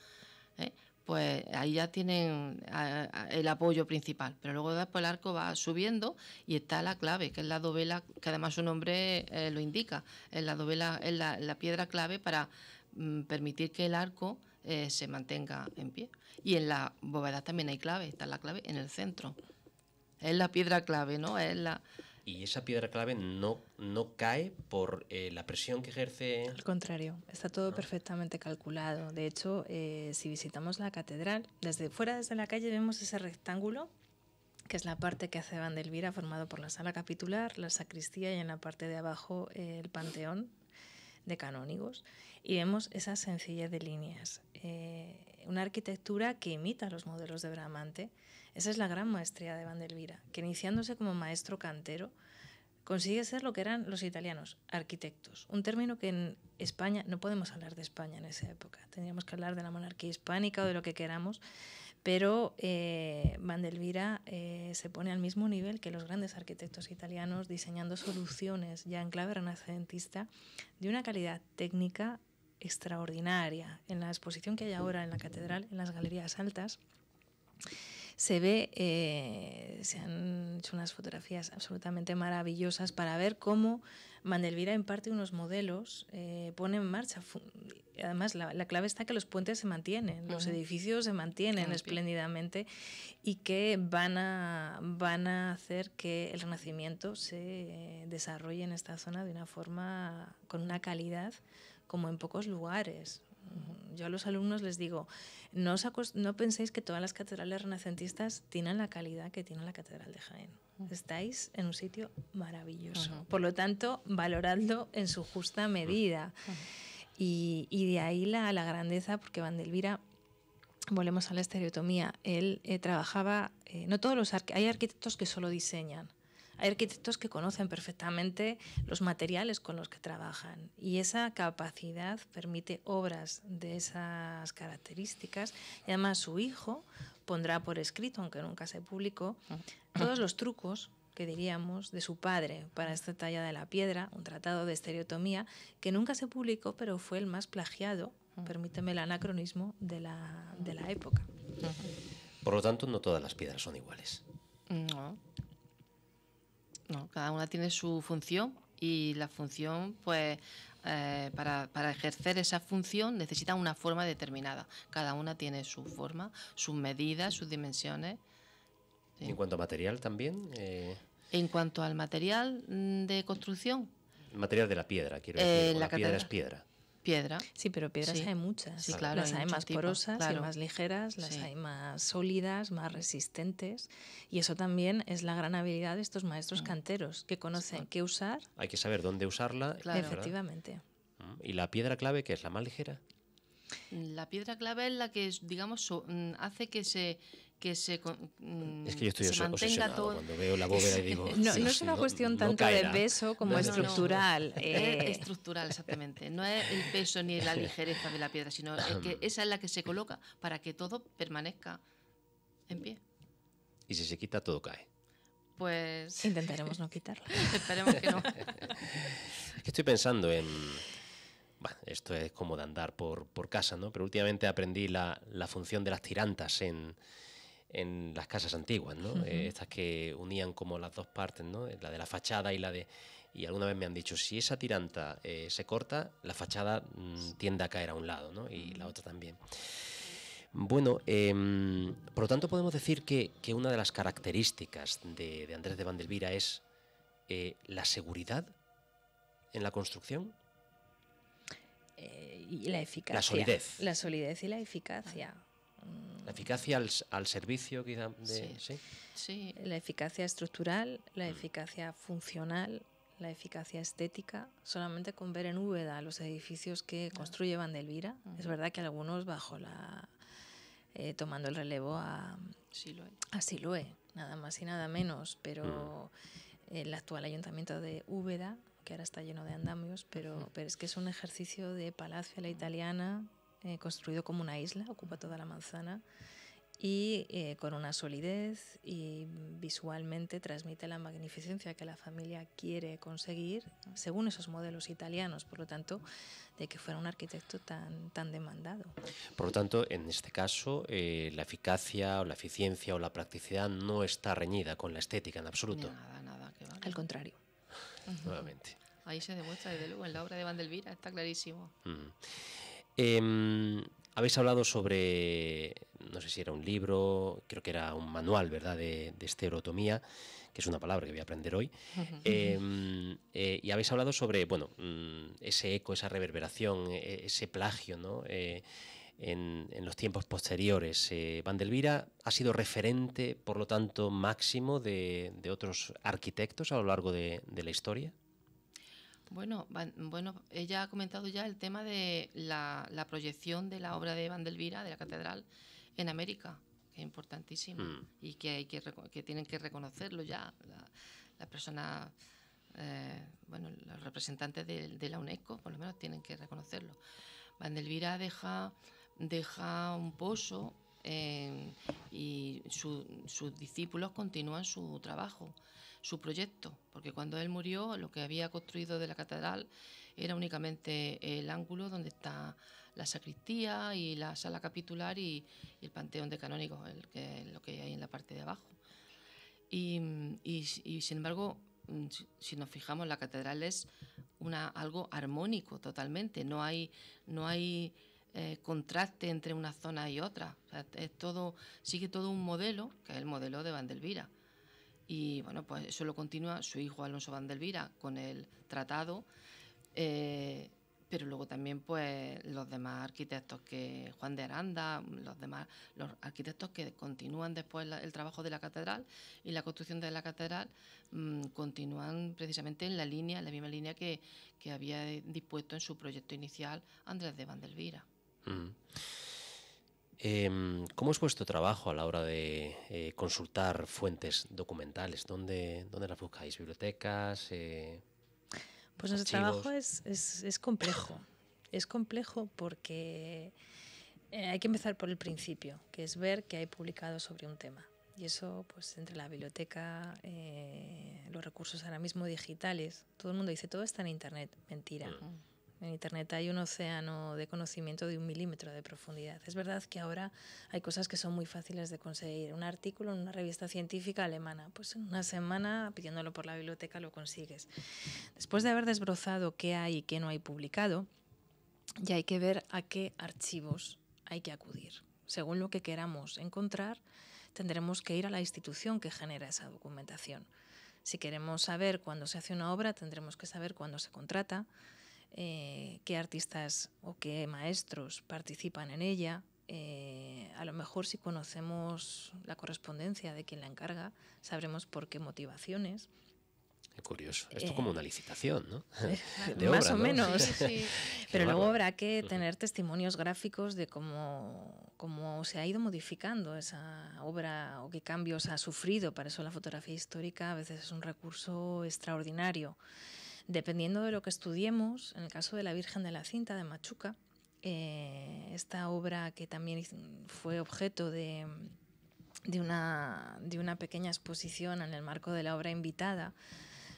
¿eh? pues ahí ya tienen el apoyo principal. Pero luego después el arco va subiendo y está la clave, que es la dovela, que además su nombre eh, lo indica. Es la dovela, es la, piedra clave para mm, permitir que el arco eh, se mantenga en pie. Y en la bóveda también hay clave, está la clave en el centro. Es la piedra clave, ¿no? Es la, y esa piedra clave no, cae por eh, la presión que ejerce. Al contrario, está todo perfectamente calculado. De hecho, eh, si visitamos la catedral, desde fuera, desde la calle, vemos ese rectángulo que es la parte que hace Van formado por la sala capitular, la sacristía y en la parte de abajo eh, el panteón de canónigos. Y vemos esa sencillez de líneas, una arquitectura que imita los modelos de Bramante esa es la gran maestría de Vandelvira, que iniciándose como maestro cantero, consigue ser lo que eran los italianos, arquitectos. Un término que en España, no podemos hablar de España en esa época, tendríamos que hablar de la monarquía hispánica o de lo que queramos, pero eh, Vandelvira eh, se pone al mismo nivel que los grandes arquitectos italianos diseñando soluciones ya en clave renacentista de una calidad técnica extraordinaria. En la exposición que hay ahora en la catedral, en las galerías altas, se ve, eh, se han hecho unas fotografías absolutamente maravillosas para ver cómo Mandelvira parte unos modelos, eh, pone en marcha. Además, la, clave está que los puentes se mantienen, los edificios se mantienen espléndidamente y que van a, van a hacer que el Renacimiento se desarrolle en esta zona de una forma, con una calidad como en pocos lugares. Yo a los alumnos les digo, no, penséis que todas las catedrales renacentistas tienen la calidad que tiene la Catedral de Jaén. Estáis en un sitio maravilloso. Por lo tanto, valoradlo en su justa medida. Y, de ahí la, la grandeza, porque Van Vandelvira volvemos a la estereotomía, él eh, trabajaba, eh, no todos los hay arquitectos que solo diseñan, hay arquitectos que conocen perfectamente los materiales con los que trabajan y esa capacidad permite obras de esas características. Y además su hijo pondrá por escrito, aunque nunca se publicó, todos los trucos que diríamos, de su padre para esta talla de la piedra, un tratado de estereotomía que nunca se publicó, pero fue el más plagiado, permíteme el anacronismo, de la, de la época. Por lo tanto, no todas las piedras son iguales. No. No, cada una tiene su función y la función, pues, eh, para, ejercer esa función necesita una forma determinada. Cada una tiene su forma, sus medidas, sus dimensiones. en cuanto a material también? Eh, en cuanto al material mm, de construcción. El material de la piedra, quiero decir. Eh, la, la piedra es piedra. Piedra. Sí, pero piedras hay muchas. Sí, las hay, más porosas las hay más ligeras, las hay más sólidas, más resistentes. Y eso también es la gran habilidad de estos maestros mm. canteros, que conocen qué usar. Hay que saber dónde usarla. Efectivamente. Mm. ¿Y la piedra clave que es la más ligera? La piedra clave es la que, digamos, mm, hace que se que se, mm, es que yo estoy mantenga todo. Cuando veo la bóveda y digo, (laughs) no, es una cuestión tanto de peso como estructural. (laughs) Eh. Es estructural, exactamente. No es el peso ni la (laughs) ligereza de la piedra, sino que esa es la que se coloca para que todo permanezca en pie. Y si se quita, todo cae. Pues. Intentaremos no quitarlo. Esperemos que no. estoy pensando en. Bueno, esto es como de andar por, por casa, ¿no? Pero últimamente aprendí la, la función de las tirantas en, en las casas antiguas, eh, estas que unían como las dos partes, La de la fachada y la de... Y alguna vez me han dicho, si esa tiranta eh, se corta, la fachada mm, tiende a caer a un lado, ¿no? Y la otra también. Bueno, em, por lo tanto podemos decir que, una de las características de, de Andrés de Vandelvira es eh, la seguridad en la construcción. y la eficacia. La solidez. La solidez y la eficacia. La eficacia al, servicio, quizá. De, sí. La eficacia estructural, la mm. eficacia funcional, la eficacia estética, solamente con ver en Úbeda los edificios que construye Van Uh Es verdad que algunos bajo la. Eh, tomando el relevo a. Siloe, A Siloé, nada más y nada menos, pero mm. el actual ayuntamiento de Úbeda, que ahora está lleno de andamios, pero, mm. pero es que es un ejercicio de palacio a la italiana eh, construido como una isla, ocupa toda la manzana y eh, con una solidez y visualmente transmite la magnificencia que la familia quiere conseguir según esos modelos italianos, por lo tanto, de que fuera un arquitecto tan, tan demandado. Por lo tanto, en este caso, eh, la eficacia o la eficiencia o la practicidad no está reñida con la estética en absoluto. Nada, nada, que Al contrario. Nuevamente. Ahí se demuestra, desde luego, en la obra de Vandelvira, está clarísimo. Mm. Em, habéis hablado sobre, no sé si era un libro, creo que era un manual, ¿verdad?, de, de esterotomía, que es una palabra que voy a aprender hoy. Em, eh, y habéis hablado sobre, bueno, mm, ese eco, esa reverberación, e, ese plagio, ¿no? Eh, en, en, los tiempos posteriores. Eh, Vandelvira ha sido referente, por lo tanto, máximo de, otros arquitectos a lo largo de la historia. Bueno, bueno, ella ha comentado ya el tema de la, proyección de la obra de Vandelvira, de la catedral, en América, que es importantísima hmm. y que, hay que, que, tienen que reconocerlo ya las la personas, eh, bueno, los representantes de, la UNESCO, por lo menos, tienen que reconocerlo. Vandelvira deja, deja un pozo eh, y sus discípulos continúan su trabajo su proyecto, porque cuando él murió lo que había construido de la catedral era únicamente el ángulo donde está la sacristía y la sala capitular y, el panteón de canónigos, el que, lo que hay en la parte de abajo. Y, sin embargo, mm, si, nos fijamos, la catedral es algo armónico totalmente, no hay... Eh, contraste entre una zona y otra. es todo, sigue todo un modelo, que es el modelo de Vandelvira, y bueno, pues eso lo continúa su hijo Alonso Vandelvira con el tratado, eh, pero luego también pues los demás arquitectos que Juan de Aranda, los demás los arquitectos que continúan después el trabajo de la catedral y la construcción de la catedral mm, continúan precisamente en la línea, la misma línea que, había dispuesto en su proyecto inicial Andrés de Vandelvira. Em, ¿Cómo es vuestro trabajo a la hora de eh, consultar fuentes documentales? ¿Dónde, las buscáis? ¿Bibliotecas? Eh, pues nuestro trabajo es, complejo. Es complejo porque eh, hay que empezar por el principio, que es ver qué hay publicado sobre un tema. Y eso, pues entre la biblioteca, los recursos ahora mismo digitales, todo el mundo dice, todo está en Internet, mentira. Mm. En Internet hay un océano de conocimiento de un milímetro de profundidad. Es verdad que ahora hay cosas que son muy fáciles de conseguir. Un artículo en una revista científica alemana, pues en una semana pidiéndolo por la biblioteca lo consigues. Después de haber desbrozado qué hay y qué no hay publicado, ya hay que ver a qué archivos hay que acudir. Según lo que queramos encontrar, tendremos que ir a la institución que genera esa documentación. Si queremos saber cuándo se hace una obra, tendremos que saber cuándo se contrata. Eh, qué artistas o qué maestros participan en ella. Eh, a lo mejor si conocemos la correspondencia de quien la encarga, sabremos por qué motivaciones. curioso. Esto como una eh, licitación, ¿no? (laughs) (laughs) de más o menos. (laughs) Sí, Pero luego habrá que tener testimonios gráficos de cómo, cómo se ha ido modificando esa obra o qué cambios ha sufrido. Para eso la fotografía histórica a veces es un recurso extraordinario dependiendo de lo que estudiemos, en el caso de la Virgen de la Cinta de Machuca, eh, esta obra que también fue objeto de, una, de una pequeña exposición en el marco de la obra invitada,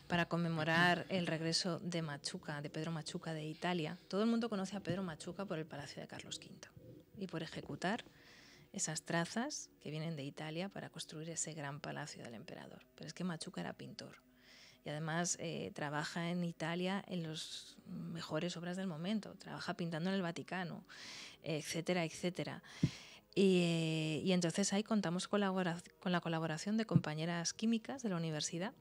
para conmemorar el regreso de Machuca, de Pedro Machuca de Italia. Todo el mundo conoce a Pedro Machuca por el Palacio de Carlos V y por ejecutar esas trazas que vienen de Italia para construir ese gran palacio del emperador. Pero es que Machuca era pintor, y además eh, trabaja en Italia en las mejores obras del momento, trabaja pintando en el Vaticano, etcétera, etcétera. y eh, entonces ahí contamos con la colaboración de compañeras químicas de la universidad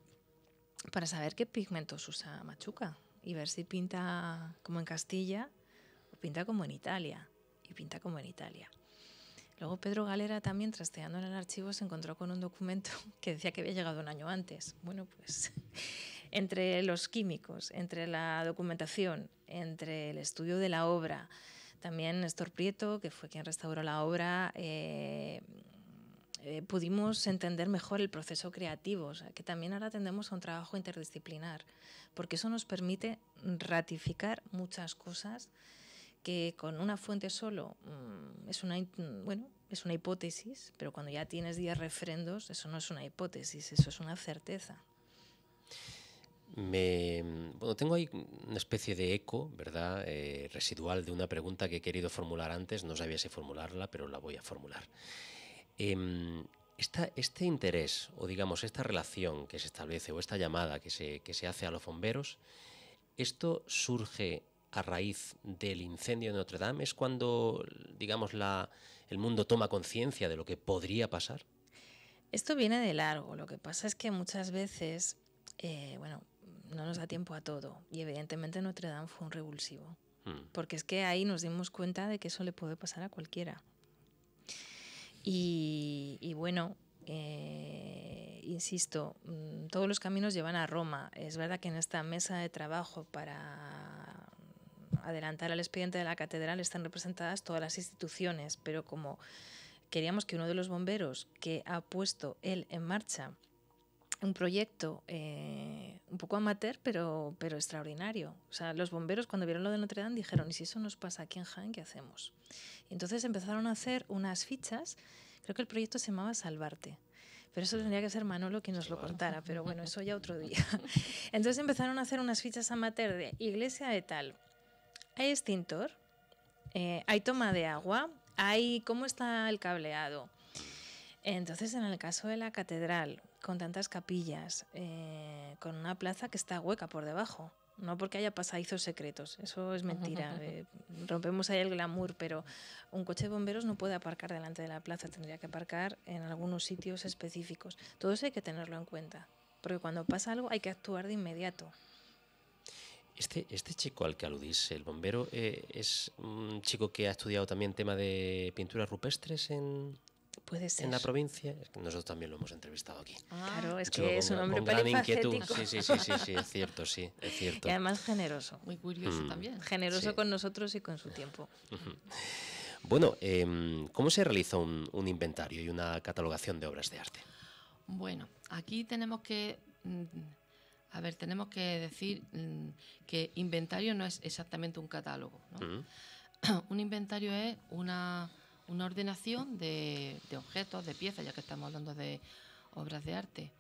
para saber qué pigmentos usa Machuca y ver si pinta como en Castilla o pinta como en Italia. Y pinta como en Italia. Luego Pedro Galera también, trasteando en el archivo, se encontró con un documento (laughs) que decía que había llegado un año antes. Bueno, pues (laughs) entre los químicos, entre la documentación, entre el estudio de la obra, también Néstor Prieto, que fue quien restauró la obra, eh, eh, pudimos entender mejor el proceso creativo, que también ahora tendemos a un trabajo interdisciplinar, porque eso nos permite ratificar muchas cosas que con una fuente solo mm, es una mm, bueno es una hipótesis, pero cuando ya tienes 10 refrendos, eso no es una hipótesis, eso es una certeza. Me, mm, bueno, tengo ahí una especie de eco, ¿verdad? Eh, residual de una pregunta que he querido formular antes, no sabía si formularla, pero la voy a formular. Em, esta, este interés, o digamos, esta relación que se establece, o esta llamada que se, que se hace a los bomberos, ¿esto surge a raíz del incendio de Notre Dame? ¿Es cuando, digamos, el mundo toma conciencia de lo que podría pasar? Esto viene de largo. Lo que pasa es que muchas veces, eh, bueno, no nos da tiempo a todo. Y evidentemente Notre Dame fue un revulsivo. Hmm. Porque es que ahí nos dimos cuenta de que eso le puede pasar a cualquiera. Y, bueno, eh, insisto, mm, todos los caminos llevan a Roma. Es verdad que en esta mesa de trabajo para adelantar al expediente de la catedral están representadas todas las instituciones, pero como queríamos que uno de los bomberos que ha puesto él en marcha un proyecto eh, un poco amateur, pero, pero extraordinario. O sea, los bomberos cuando vieron lo de Notre Dame dijeron, ¿y si eso nos pasa aquí en Jaén, qué hacemos? entonces empezaron a hacer unas fichas, creo que el proyecto se llamaba Salvarte. Pero eso tendría que ser Manolo quien nos lo contara, pero bueno, eso ya otro (laughs) día. Entonces empezaron a hacer unas fichas amateur de iglesia de tal, hay extintor, eh, hay toma de agua, hay cómo está el cableado. Entonces, en el caso de la catedral, con tantas capillas, eh, con una plaza que está hueca por debajo, no porque haya pasadizos secretos, eso es mentira. (laughs) Eh, rompemos ahí el glamour, pero un coche de bomberos no puede aparcar delante de la plaza, tendría que aparcar en algunos sitios específicos. Todo eso hay que tenerlo en cuenta, porque cuando pasa algo hay que actuar de inmediato. Este, este, chico al que aludís, el bombero, eh, es un chico que ha estudiado también tema de pinturas rupestres en, En la provincia, nosotros también lo hemos entrevistado aquí. Ah, claro, es que es un hombre con inquietud. Sí, sí, sí, es cierto, sí, es cierto. Y además generoso. Muy curioso mm, también. Generoso con nosotros y con su tiempo. bueno, em, ¿cómo se realiza un inventario y una catalogación de obras de arte? Bueno, aquí tenemos que mm, a ver, tenemos que decir mm, que inventario no es exactamente un catálogo. ¿no? Mm. (clears throat) Un inventario es una, ordenación de, objetos, de piezas, ya que estamos hablando de obras de arte,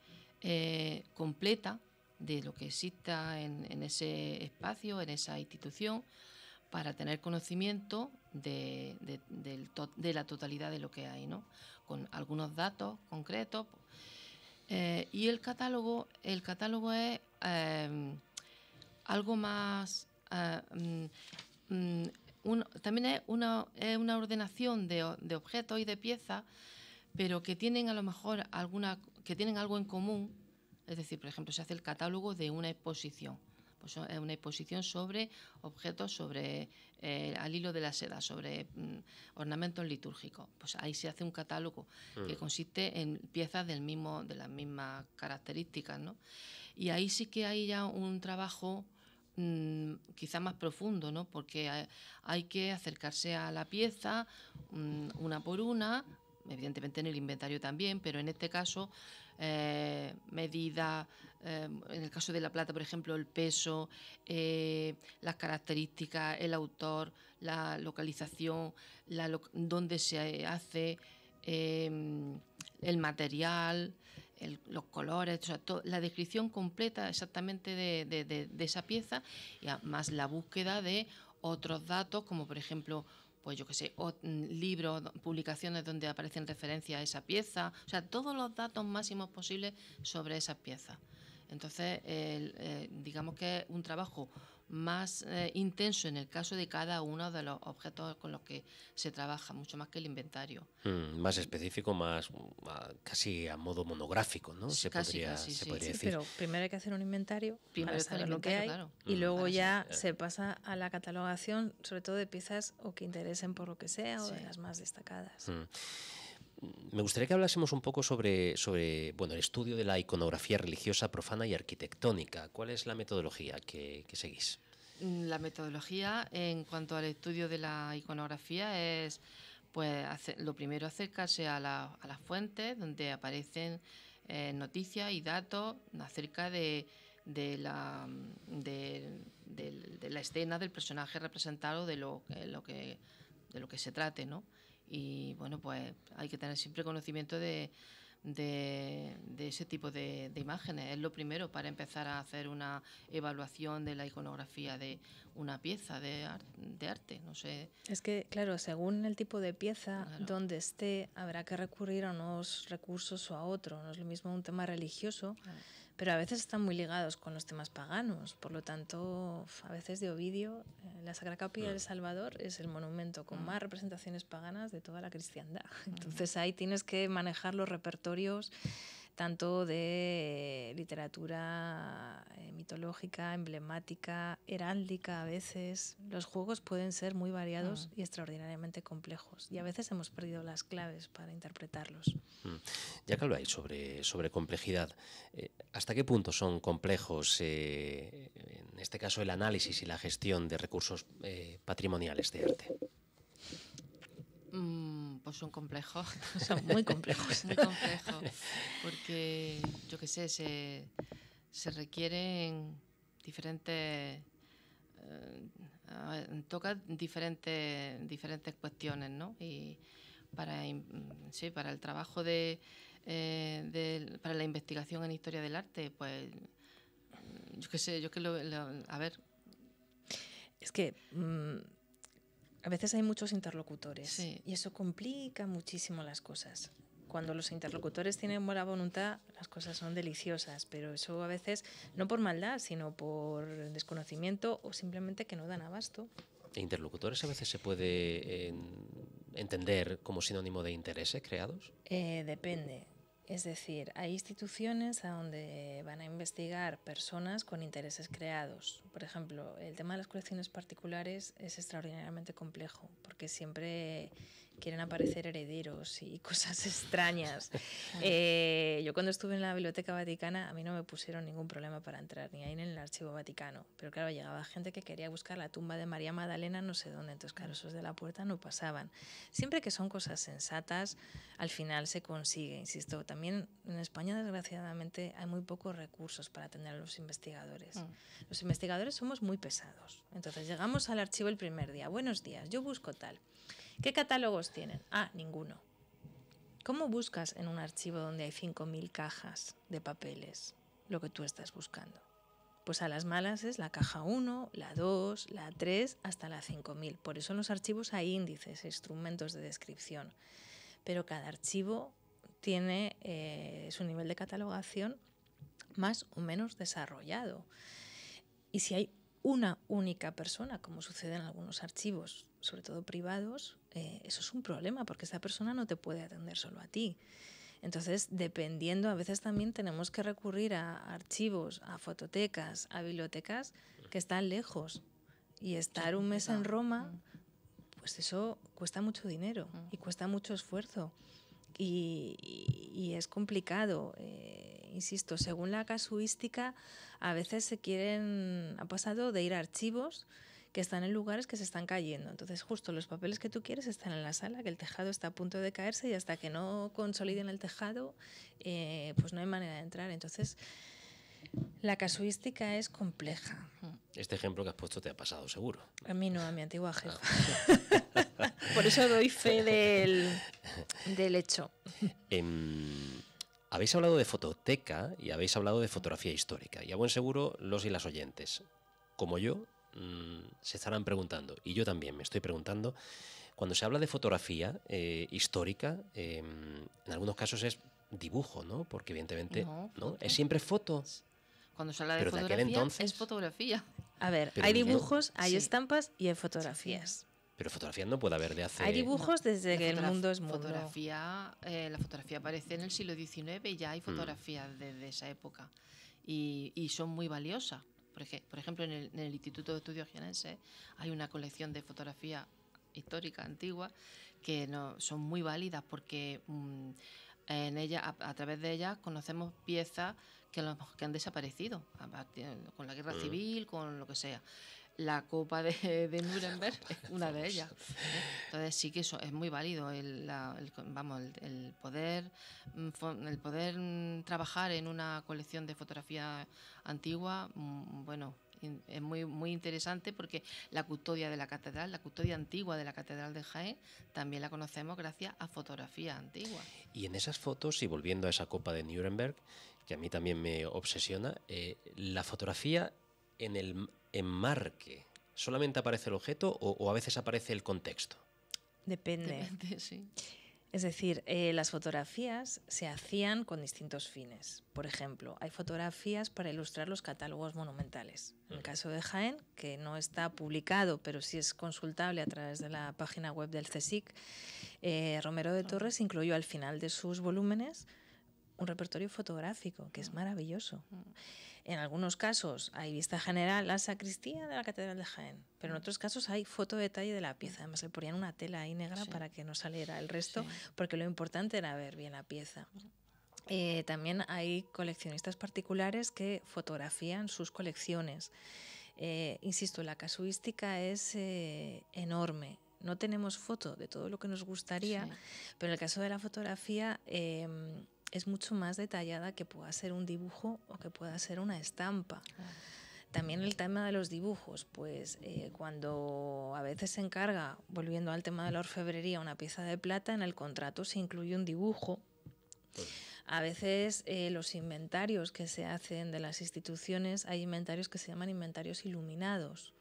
eh, completa de lo que exista en, ese espacio, en esa institución, para tener conocimiento de, de, la totalidad de lo que hay, ¿no? con algunos datos concretos. Eh, y el catálogo, el catálogo es em, algo más. Eh, mm, mm, también es una, ordenación de, de, objetos y de piezas, pero que tienen a lo mejor alguna, que tienen algo en común. Es decir, por ejemplo, se hace el catálogo de una exposición es pues, eh, una exposición sobre objetos, sobre eh, al hilo de la seda, sobre mm, ornamentos litúrgicos. Pues ahí se hace un catálogo que mm. consiste en piezas del mismo, de las mismas características, ¿no? Y ahí sí que hay ya un trabajo mm, quizá más profundo, ¿no? Porque hay que acercarse a la pieza una por una, evidentemente en el inventario también, pero en este caso eh, medida, eh, en el caso de la plata, por ejemplo, el peso, eh, las características, el autor, la localización, dónde se hace, el material, los colores, la descripción completa exactamente de, esa pieza, y más la búsqueda de otros datos, como por ejemplo pues yo qué sé, mm, libros, publicaciones donde aparecen referencias a esa pieza, o sea, todos los datos máximos posibles sobre esa pieza Entonces, eh, digamos que es un trabajo más eh, intenso en el caso de cada uno de los objetos con los que se trabaja, mucho más que el inventario. Mm, más específico, más casi a modo monográfico, ¿no? Se podría, sí. Pero primero hay que hacer un inventario para saber lo que hay mm, y luego ya se pasa a la catalogación, sobre todo de piezas o que interesen por lo que sea o de las más destacadas. Mm me gustaría que hablásemos un poco sobre, sobre bueno, el estudio de la iconografía religiosa profana y arquitectónica. ¿Cuál es la metodología que, seguís? Mm, la metodología en cuanto al estudio de la iconografía es, pues, lo primero acercarse a, la, a, las fuentes donde aparecen eh, noticias y datos acerca de, la, escena, del personaje representado, de lo, eh, que, de lo que se trate, ¿no? Y bueno, pues hay que tener siempre conocimiento de, de, ese tipo de, imágenes. Es lo primero para empezar a hacer una evaluación de la iconografía de una pieza de, arte. No sé. Es que, claro, según el tipo de pieza donde esté, habrá que recurrir a unos recursos o a otro. No es lo mismo un tema religioso pero a veces están muy ligados con los temas paganos. Por lo tanto, a veces de Ovidio, eh, la Sacra Capilla del mm. Salvador es el monumento con mm. más representaciones paganas de toda la cristiandad. Mm. Entonces ahí tienes que manejar los repertorios tanto de literatura eh, mitológica, emblemática, heráldica a veces. Los juegos pueden ser muy variados y extraordinariamente complejos y a veces hemos perdido las claves para interpretarlos. Mm. Ya que habláis sobre, sobre complejidad, eh, ¿hasta qué punto son complejos, eh, en este caso, el análisis y la gestión de recursos patrimoniales de arte? Mm, pues son complejos, (laughs) son muy complejos. muy complejos, porque yo qué sé, se, requieren diferentes... Eh, toca diferentes, diferentes cuestiones, ¿no? Y para, para el trabajo de, eh, para la investigación en historia del arte, pues yo qué sé, yo qué lo, a ver. Es que... Mm, a veces hay muchos interlocutores y eso complica muchísimo las cosas. Cuando los interlocutores tienen buena voluntad, las cosas son deliciosas, pero eso a veces no por maldad, sino por desconocimiento o simplemente que no dan abasto. ¿Interlocutores a veces se puede eh, entender como sinónimo de intereses creados? Eh, depende. Es decir, hay instituciones a donde van a investigar personas con intereses creados. Por ejemplo, el tema de las colecciones particulares es extraordinariamente complejo porque siempre quieren aparecer herederos y cosas (laughs) extrañas. Eh, yo cuando estuve en la Biblioteca Vaticana a mí no me pusieron ningún problema para entrar, ni ahí en el Archivo Vaticano. Pero claro, llegaba gente que quería buscar la tumba de María Magdalena no sé dónde, entonces claro, esos de la puerta no pasaban. Siempre que son cosas sensatas, al final se consigue, insisto. También en España, desgraciadamente, hay muy pocos recursos para atender a los investigadores. Mm. Los investigadores somos muy pesados. Entonces llegamos al archivo el primer día, buenos días, yo busco tal. ¿Qué catálogos tienen? Ah, ninguno. ¿Cómo buscas en un archivo donde hay 5.000 cajas de papeles lo que tú estás buscando? Pues a las malas es la caja 1, la 2, la 3, hasta la 5000. Por eso en los archivos hay índices, instrumentos de descripción. Pero cada archivo tiene eh, su nivel de catalogación más o menos desarrollado. Y si hay una única persona, como sucede en algunos archivos, sobre todo privados, eh, eso es un problema porque esa persona no te puede atender solo a ti. Entonces, dependiendo, a veces también tenemos que recurrir a archivos, a fototecas, a bibliotecas que están lejos. Y estar un mes en Roma, mm. pues eso cuesta mucho dinero mm. y cuesta mucho esfuerzo. Y, es complicado. Eh, insisto, según la casuística, a veces se quieren, ha pasado de ir a archivos que están en lugares que se están cayendo. Entonces, justo los papeles que tú quieres están en la sala, que el tejado está a punto de caerse y hasta que no consoliden el tejado, eh, pues no hay manera de entrar. Entonces, la casuística es compleja. Este ejemplo que has puesto te ha pasado seguro. A mí no, a mi antigua ah. (laughs) Por eso doy fe del, hecho. Em, habéis hablado de fototeca y habéis hablado de fotografía histórica. Y a buen seguro, los y las oyentes, como yo, Mm, se estarán preguntando, y yo también me estoy preguntando, cuando se habla de fotografía eh, histórica, em, en algunos casos es dibujo, ¿no? Porque evidentemente, ¿no? Es siempre foto Cuando se habla de fotografía, es fotografía. A ver, hay dibujos, hay estampas y hay fotografías. Pero fotografía no puede haber de hace... Hay dibujos desde que el mundo es mundo. Eh, la fotografía aparece en el siglo XIX y ya hay mm. fotografías desde esa época. y son muy valiosas por, ejemplo, en el, Instituto de Estudios Gienenses hay una colección de fotografía histórica antigua que no, son muy válidas porque mm, en ella, a, través de ellas conocemos piezas que, han desaparecido con la guerra mm. civil, con lo que sea la copa de, Nuremberg es una de ellas. ¿eh? Entonces sí que eso es muy válido, el, vamos, el, poder, el poder mm, mm, trabajar en una colección de fotografía antigua, mm, bueno, es muy, muy interesante porque la custodia de la catedral, la custodia antigua de la catedral de Jaén, también la conocemos gracias a fotografía antigua. Y en esas fotos, y volviendo a esa copa de Nuremberg, que a mí también me obsesiona, eh, la fotografía en el enmarque solamente aparece el objeto o, a veces aparece el contexto? Depende. Es decir, eh, las fotografías se hacían con distintos fines. Por ejemplo, hay fotografías para ilustrar los catálogos monumentales. En el caso de Jaén, que no está publicado, pero sí es consultable a través de la página web del CSIC, eh, Romero de Torres incluyó al final de sus volúmenes un repertorio fotográfico, que es mm. maravilloso. Mm. En algunos casos hay vista general la sacristía de la Catedral de Jaén, pero en mm. otros casos hay foto detalle de la pieza. Además, le ponían una tela ahí negra para que no saliera el resto, porque lo importante era ver bien la pieza. Eh, también hay coleccionistas particulares que fotografían sus colecciones. Eh, insisto, la casuística es eh, enorme. No tenemos foto de todo lo que nos gustaría, pero en el caso de la fotografía em, es mucho más detallada que pueda ser un dibujo o que pueda ser una estampa. También el tema de los dibujos, pues eh, cuando a veces se encarga, volviendo al tema de la orfebrería, una pieza de plata, en el contrato se incluye un dibujo. Pues a veces eh, los inventarios que se hacen de las instituciones, hay inventarios que se llaman inventarios iluminados.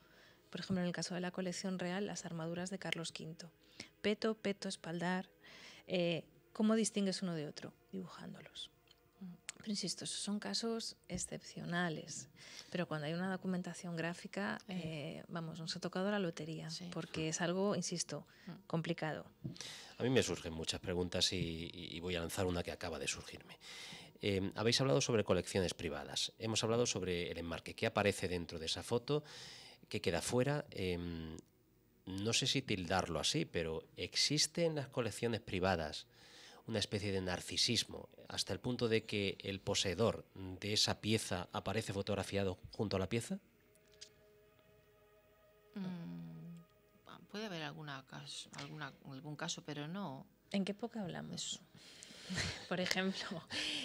Por ejemplo, en el caso de la colección real, las armaduras de Carlos V. Peto, peto, espaldar. Eh, ¿Cómo distingues uno de otro? Dibujándolos. Pero insisto, son casos excepcionales. Pero cuando hay una documentación gráfica, eh, vamos, nos ha tocado la lotería, porque es algo, insisto, mm. complicado. A mí me surgen muchas preguntas y, voy a lanzar una que acaba de surgirme. Em, habéis hablado sobre colecciones privadas, hemos hablado sobre el enmarque, qué aparece dentro de esa foto, qué queda fuera. Em, no sé si tildarlo así, pero ¿existen las colecciones privadas una especie de narcisismo, hasta el punto de que el poseedor de esa pieza aparece fotografiado junto a la pieza? Mm, puede haber alguna, algún caso, pero no. ¿En qué época hablamos? (laughs) Por ejemplo,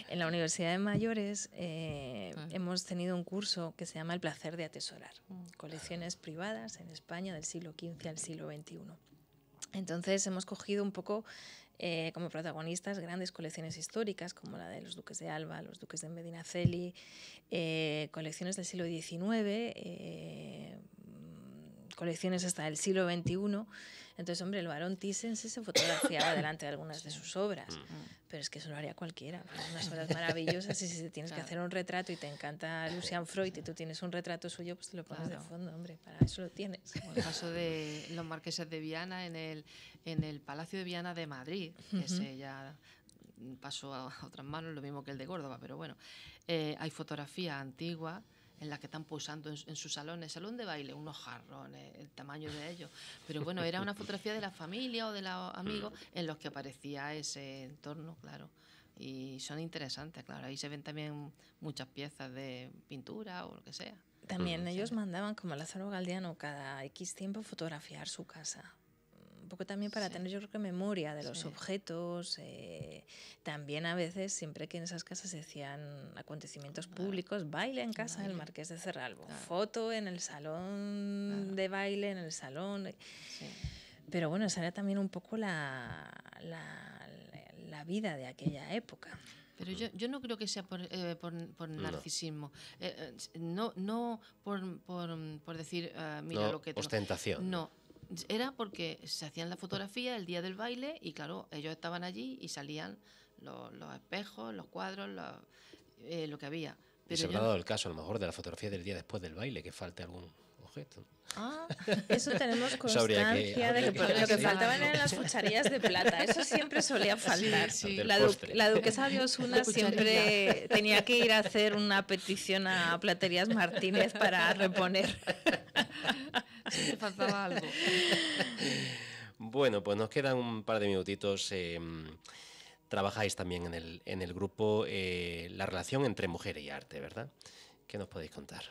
en la Universidad de Mayores eh, ah. hemos tenido un curso que se llama El placer de atesorar, mm. colecciones privadas en España del siglo XV al siglo XXI. Entonces hemos cogido un poco eh, como protagonistas grandes colecciones históricas como la de los duques de Alba, los duques de Medinaceli, eh, colecciones del siglo XIX, colecciones hasta el siglo XXI. Entonces, hombre, el varón Tissens se fotografiaba delante de algunas de sus obras, mm. pero es que eso lo haría cualquiera. Son unas obras maravillosas y si tienes que hacer un retrato y te encanta Lucian Freud y tú tienes un retrato suyo, pues te lo pones de fondo, hombre, para eso lo tienes. el caso de los marqueses de Viana en el, en el Palacio de Viana de Madrid, que se ya pasó a otras manos, lo mismo que el de Córdoba, pero bueno, eh, hay fotografía antigua en las que están posando en, su salón, el salón de baile, unos jarrones, el tamaño de ellos. Pero bueno, era una fotografía de la familia o de los amigos en los que aparecía ese entorno, claro. Y son interesantes, claro. Ahí se ven también muchas piezas de pintura o lo que sea. También mm. ellos mandaban, como Lázaro Galdiano, cada X tiempo fotografiar su casa un poco también para tener yo creo que memoria de los objetos. Eh, también a veces, siempre que en esas casas se hacían acontecimientos públicos, baile en casa del Marqués de Cerralbo, foto en el salón de baile, en el salón. Pero bueno, esa era también un poco la, la, vida de aquella época. Pero yo, yo no creo que sea por, eh, por, narcisismo. Eh, no, no, por, por, decir, ah, mira lo que tengo. Ostentación. No, era porque se hacían la fotografía el día del baile y claro, ellos estaban allí y salían los, espejos, los cuadros, lo eh, que había. Pero se ha dado el caso, a lo mejor, de la fotografía del día después del baile, que falte algún objeto. Ah, eso tenemos (laughs) constancia de que, lo que faltaban eran las cucharillas de plata. Eso siempre solía faltar. La, duquesa de Osuna siempre tenía que ir a hacer una petición a Platerías Martínez para reponer. (laughs) faltaba algo. Bueno, pues nos quedan un par de minutitos. Em, trabajáis también en el, grupo eh, la relación entre mujer y arte, ¿verdad? ¿Qué nos podéis contar?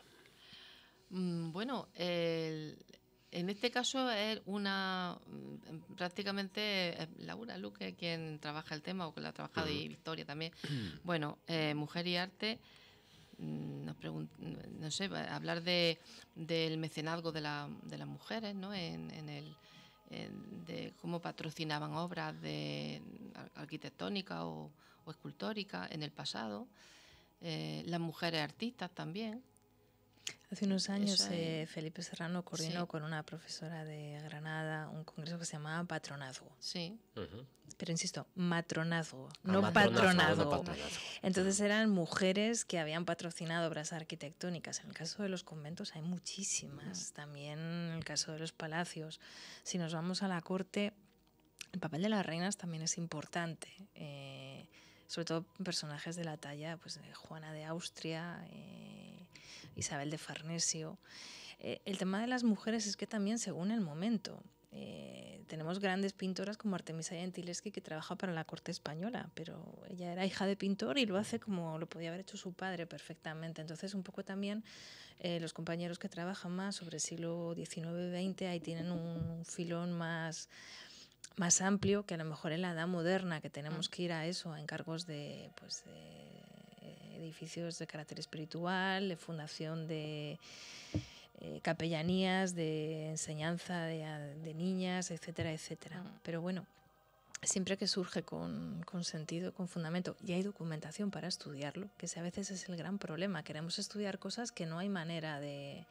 Mm, bueno, en este caso es una mm, prácticamente eh, Laura Luque quien trabaja el tema o que la ha trabajado y Victoria también. (clears throat) Bueno, eh, mujer y arte. Mm, nos no sé, hablar del mecenazgo de, las mujeres, ¿no? En, el, de cómo patrocinaban obras de arquitectónica o, escultórica escultóricas en el pasado, eh, las mujeres artistas también, Hace unos años eh, Felipe Serrano coordinó con una profesora de Granada un congreso que se llamaba Patronazgo. Sí. Pero insisto, matronazgo, ah, no, patronazgo. Entonces eran mujeres que habían patrocinado obras arquitectónicas. En el caso de los conventos hay muchísimas, también en el caso de los palacios. Si nos vamos a la corte, el papel de las reinas también es importante. Eh, sobre todo personajes de la talla pues, de Juana de Austria. Eh, Isabel de Farnesio. Eh, el tema de las mujeres es que también según el momento. Eh, tenemos grandes pintoras como Artemisa Gentileschi que trabaja para la corte española, pero ella era hija de pintor y lo hace como lo podía haber hecho su padre perfectamente. Entonces, un poco también eh, los compañeros que trabajan más sobre el siglo XIX-XX ahí tienen un filón más más amplio que a lo mejor en la edad moderna, que tenemos ah. que ir a eso, a encargos de, pues, de edificios de carácter espiritual, de fundación de eh, capellanías, de enseñanza de, niñas, etcétera, etcétera. Mm. Pero bueno, siempre que surge con, sentido, con fundamento, y hay documentación para estudiarlo, que a veces es el gran problema. Queremos estudiar cosas que no hay manera de,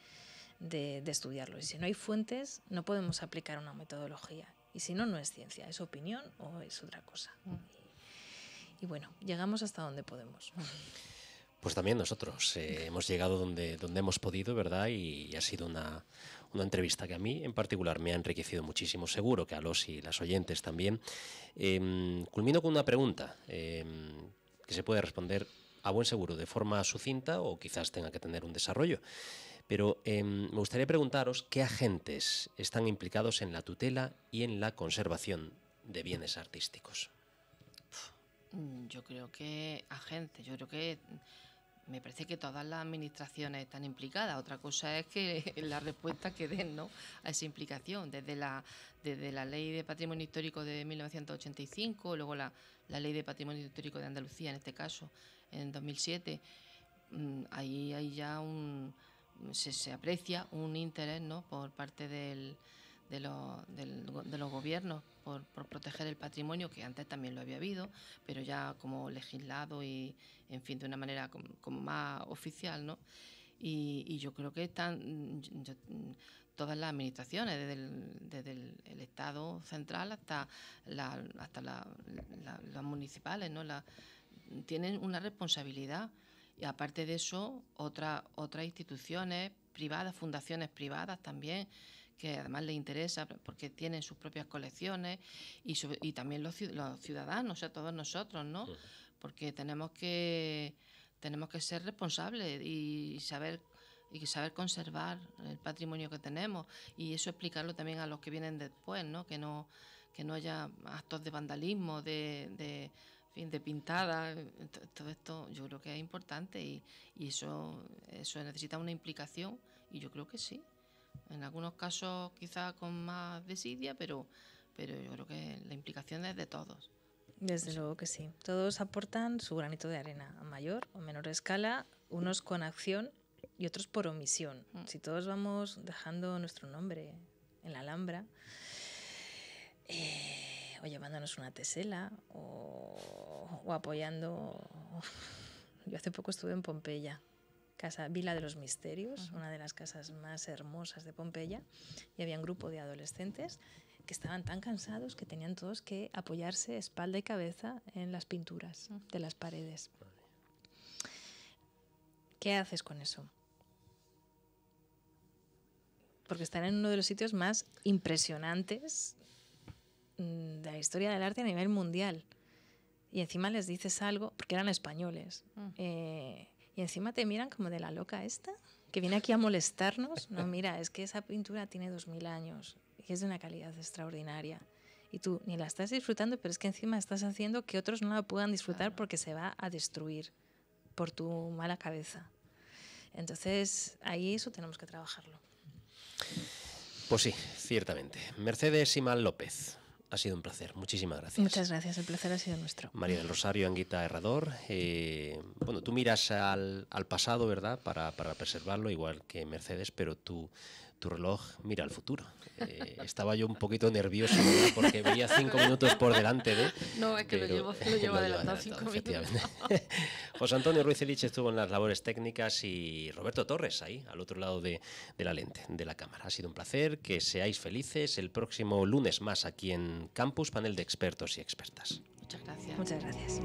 estudiarlo. Y si no hay fuentes, no podemos aplicar una metodología. Y si no, no es ciencia, es opinión o es otra cosa. Mm. Y, bueno, llegamos hasta donde podemos. (laughs) Pues también nosotros eh, hemos llegado donde, donde hemos podido, ¿verdad? Y ha sido una, entrevista que a mí en particular me ha enriquecido muchísimo, seguro que a los y las oyentes también. Em, culmino con una pregunta em, que se puede responder a buen seguro de forma sucinta o quizás tenga que tener un desarrollo. Pero em, me gustaría preguntaros qué agentes están implicados en la tutela y en la conservación de bienes artísticos. Yo creo que agentes, yo creo que me parece que todas las administraciones están implicadas. Otra cosa es que (laughs) la respuesta que den ¿no? a esa implicación, desde la, la ley de patrimonio histórico de 1985, luego la, ley de patrimonio histórico de Andalucía, en este caso, en 2007, mm, ahí hay ya un, se, se aprecia un interés ¿no? por parte del, de, los, de los gobiernos por, proteger el patrimonio, que antes también lo había habido, pero ya como legislado y, en fin, de una manera como, más oficial, ¿no? Y, yo creo que están todas las administraciones, desde, el, Estado central hasta, hasta las municipales, ¿no? tienen una responsabilidad. Y aparte de eso, otras instituciones privadas, fundaciones privadas también, que además le interesa porque tienen sus propias colecciones y, también los, ciudadanos, o sea, todos nosotros, ¿no? Porque tenemos que, tenemos que ser responsables y saber y saber conservar el patrimonio que tenemos y eso explicarlo también a los que vienen después, ¿no? Que no que no haya actos de vandalismo, de, de de pintada, todo esto yo creo que es importante y, y, eso, eso necesita una implicación y yo creo que sí. En algunos casos quizás con más desidia, pero, pero yo creo que la implicación es de todos. Desde luego que sí. Todos aportan su granito de arena, a mayor o menor escala, unos con acción y otros por omisión. Mm. Si todos vamos dejando nuestro nombre en la alhambra, eh, o llevándonos una tesela, o apoyando... Yo hace poco estuve en Pompeya casa Vila de los Misterios, una de las casas más hermosas de Pompeya, y había un grupo de adolescentes que estaban tan cansados que tenían todos que apoyarse espalda y cabeza en las pinturas de las paredes. ¿Qué haces con eso? Porque están en uno de los sitios más impresionantes mm, de la historia del arte a nivel mundial. Y encima les dices algo, porque eran españoles. Mm. Eh, y encima te miran como de la loca esta, que viene aquí a molestarnos. No, (laughs) mira, es que esa pintura tiene 2.000 años y es de una calidad extraordinaria. Y tú ni la estás disfrutando, pero es que encima estás haciendo que otros no la puedan disfrutar porque se va a destruir por tu mala cabeza. Entonces, ahí eso tenemos que trabajarlo. Pues sí, ciertamente. Mercedes Simán López ha sido un placer. Muchísimas gracias. Muchas gracias, el placer ha sido nuestro. María del Rosario Anguita Herrador, eh, bueno, tú miras al, pasado, ¿verdad?, para preservarlo, igual que Mercedes, pero tú tu reloj mira al futuro. Eh, estaba yo un poquito nervioso porque veía cinco minutos por delante No, es que lo llevo, (laughs) adelantado, cinco minutos. (laughs) José Antonio Ruiz Elich estuvo en las labores técnicas y Roberto Torres ahí, al otro lado de, de la lente, de la cámara. Ha sido un placer, que seáis felices. El próximo lunes más aquí en Campus, panel de expertos y expertas. Muchas gracias. Muchas gracias.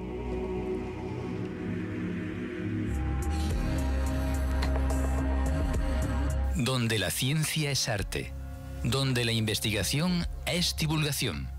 donde la ciencia es arte, donde la investigación es divulgación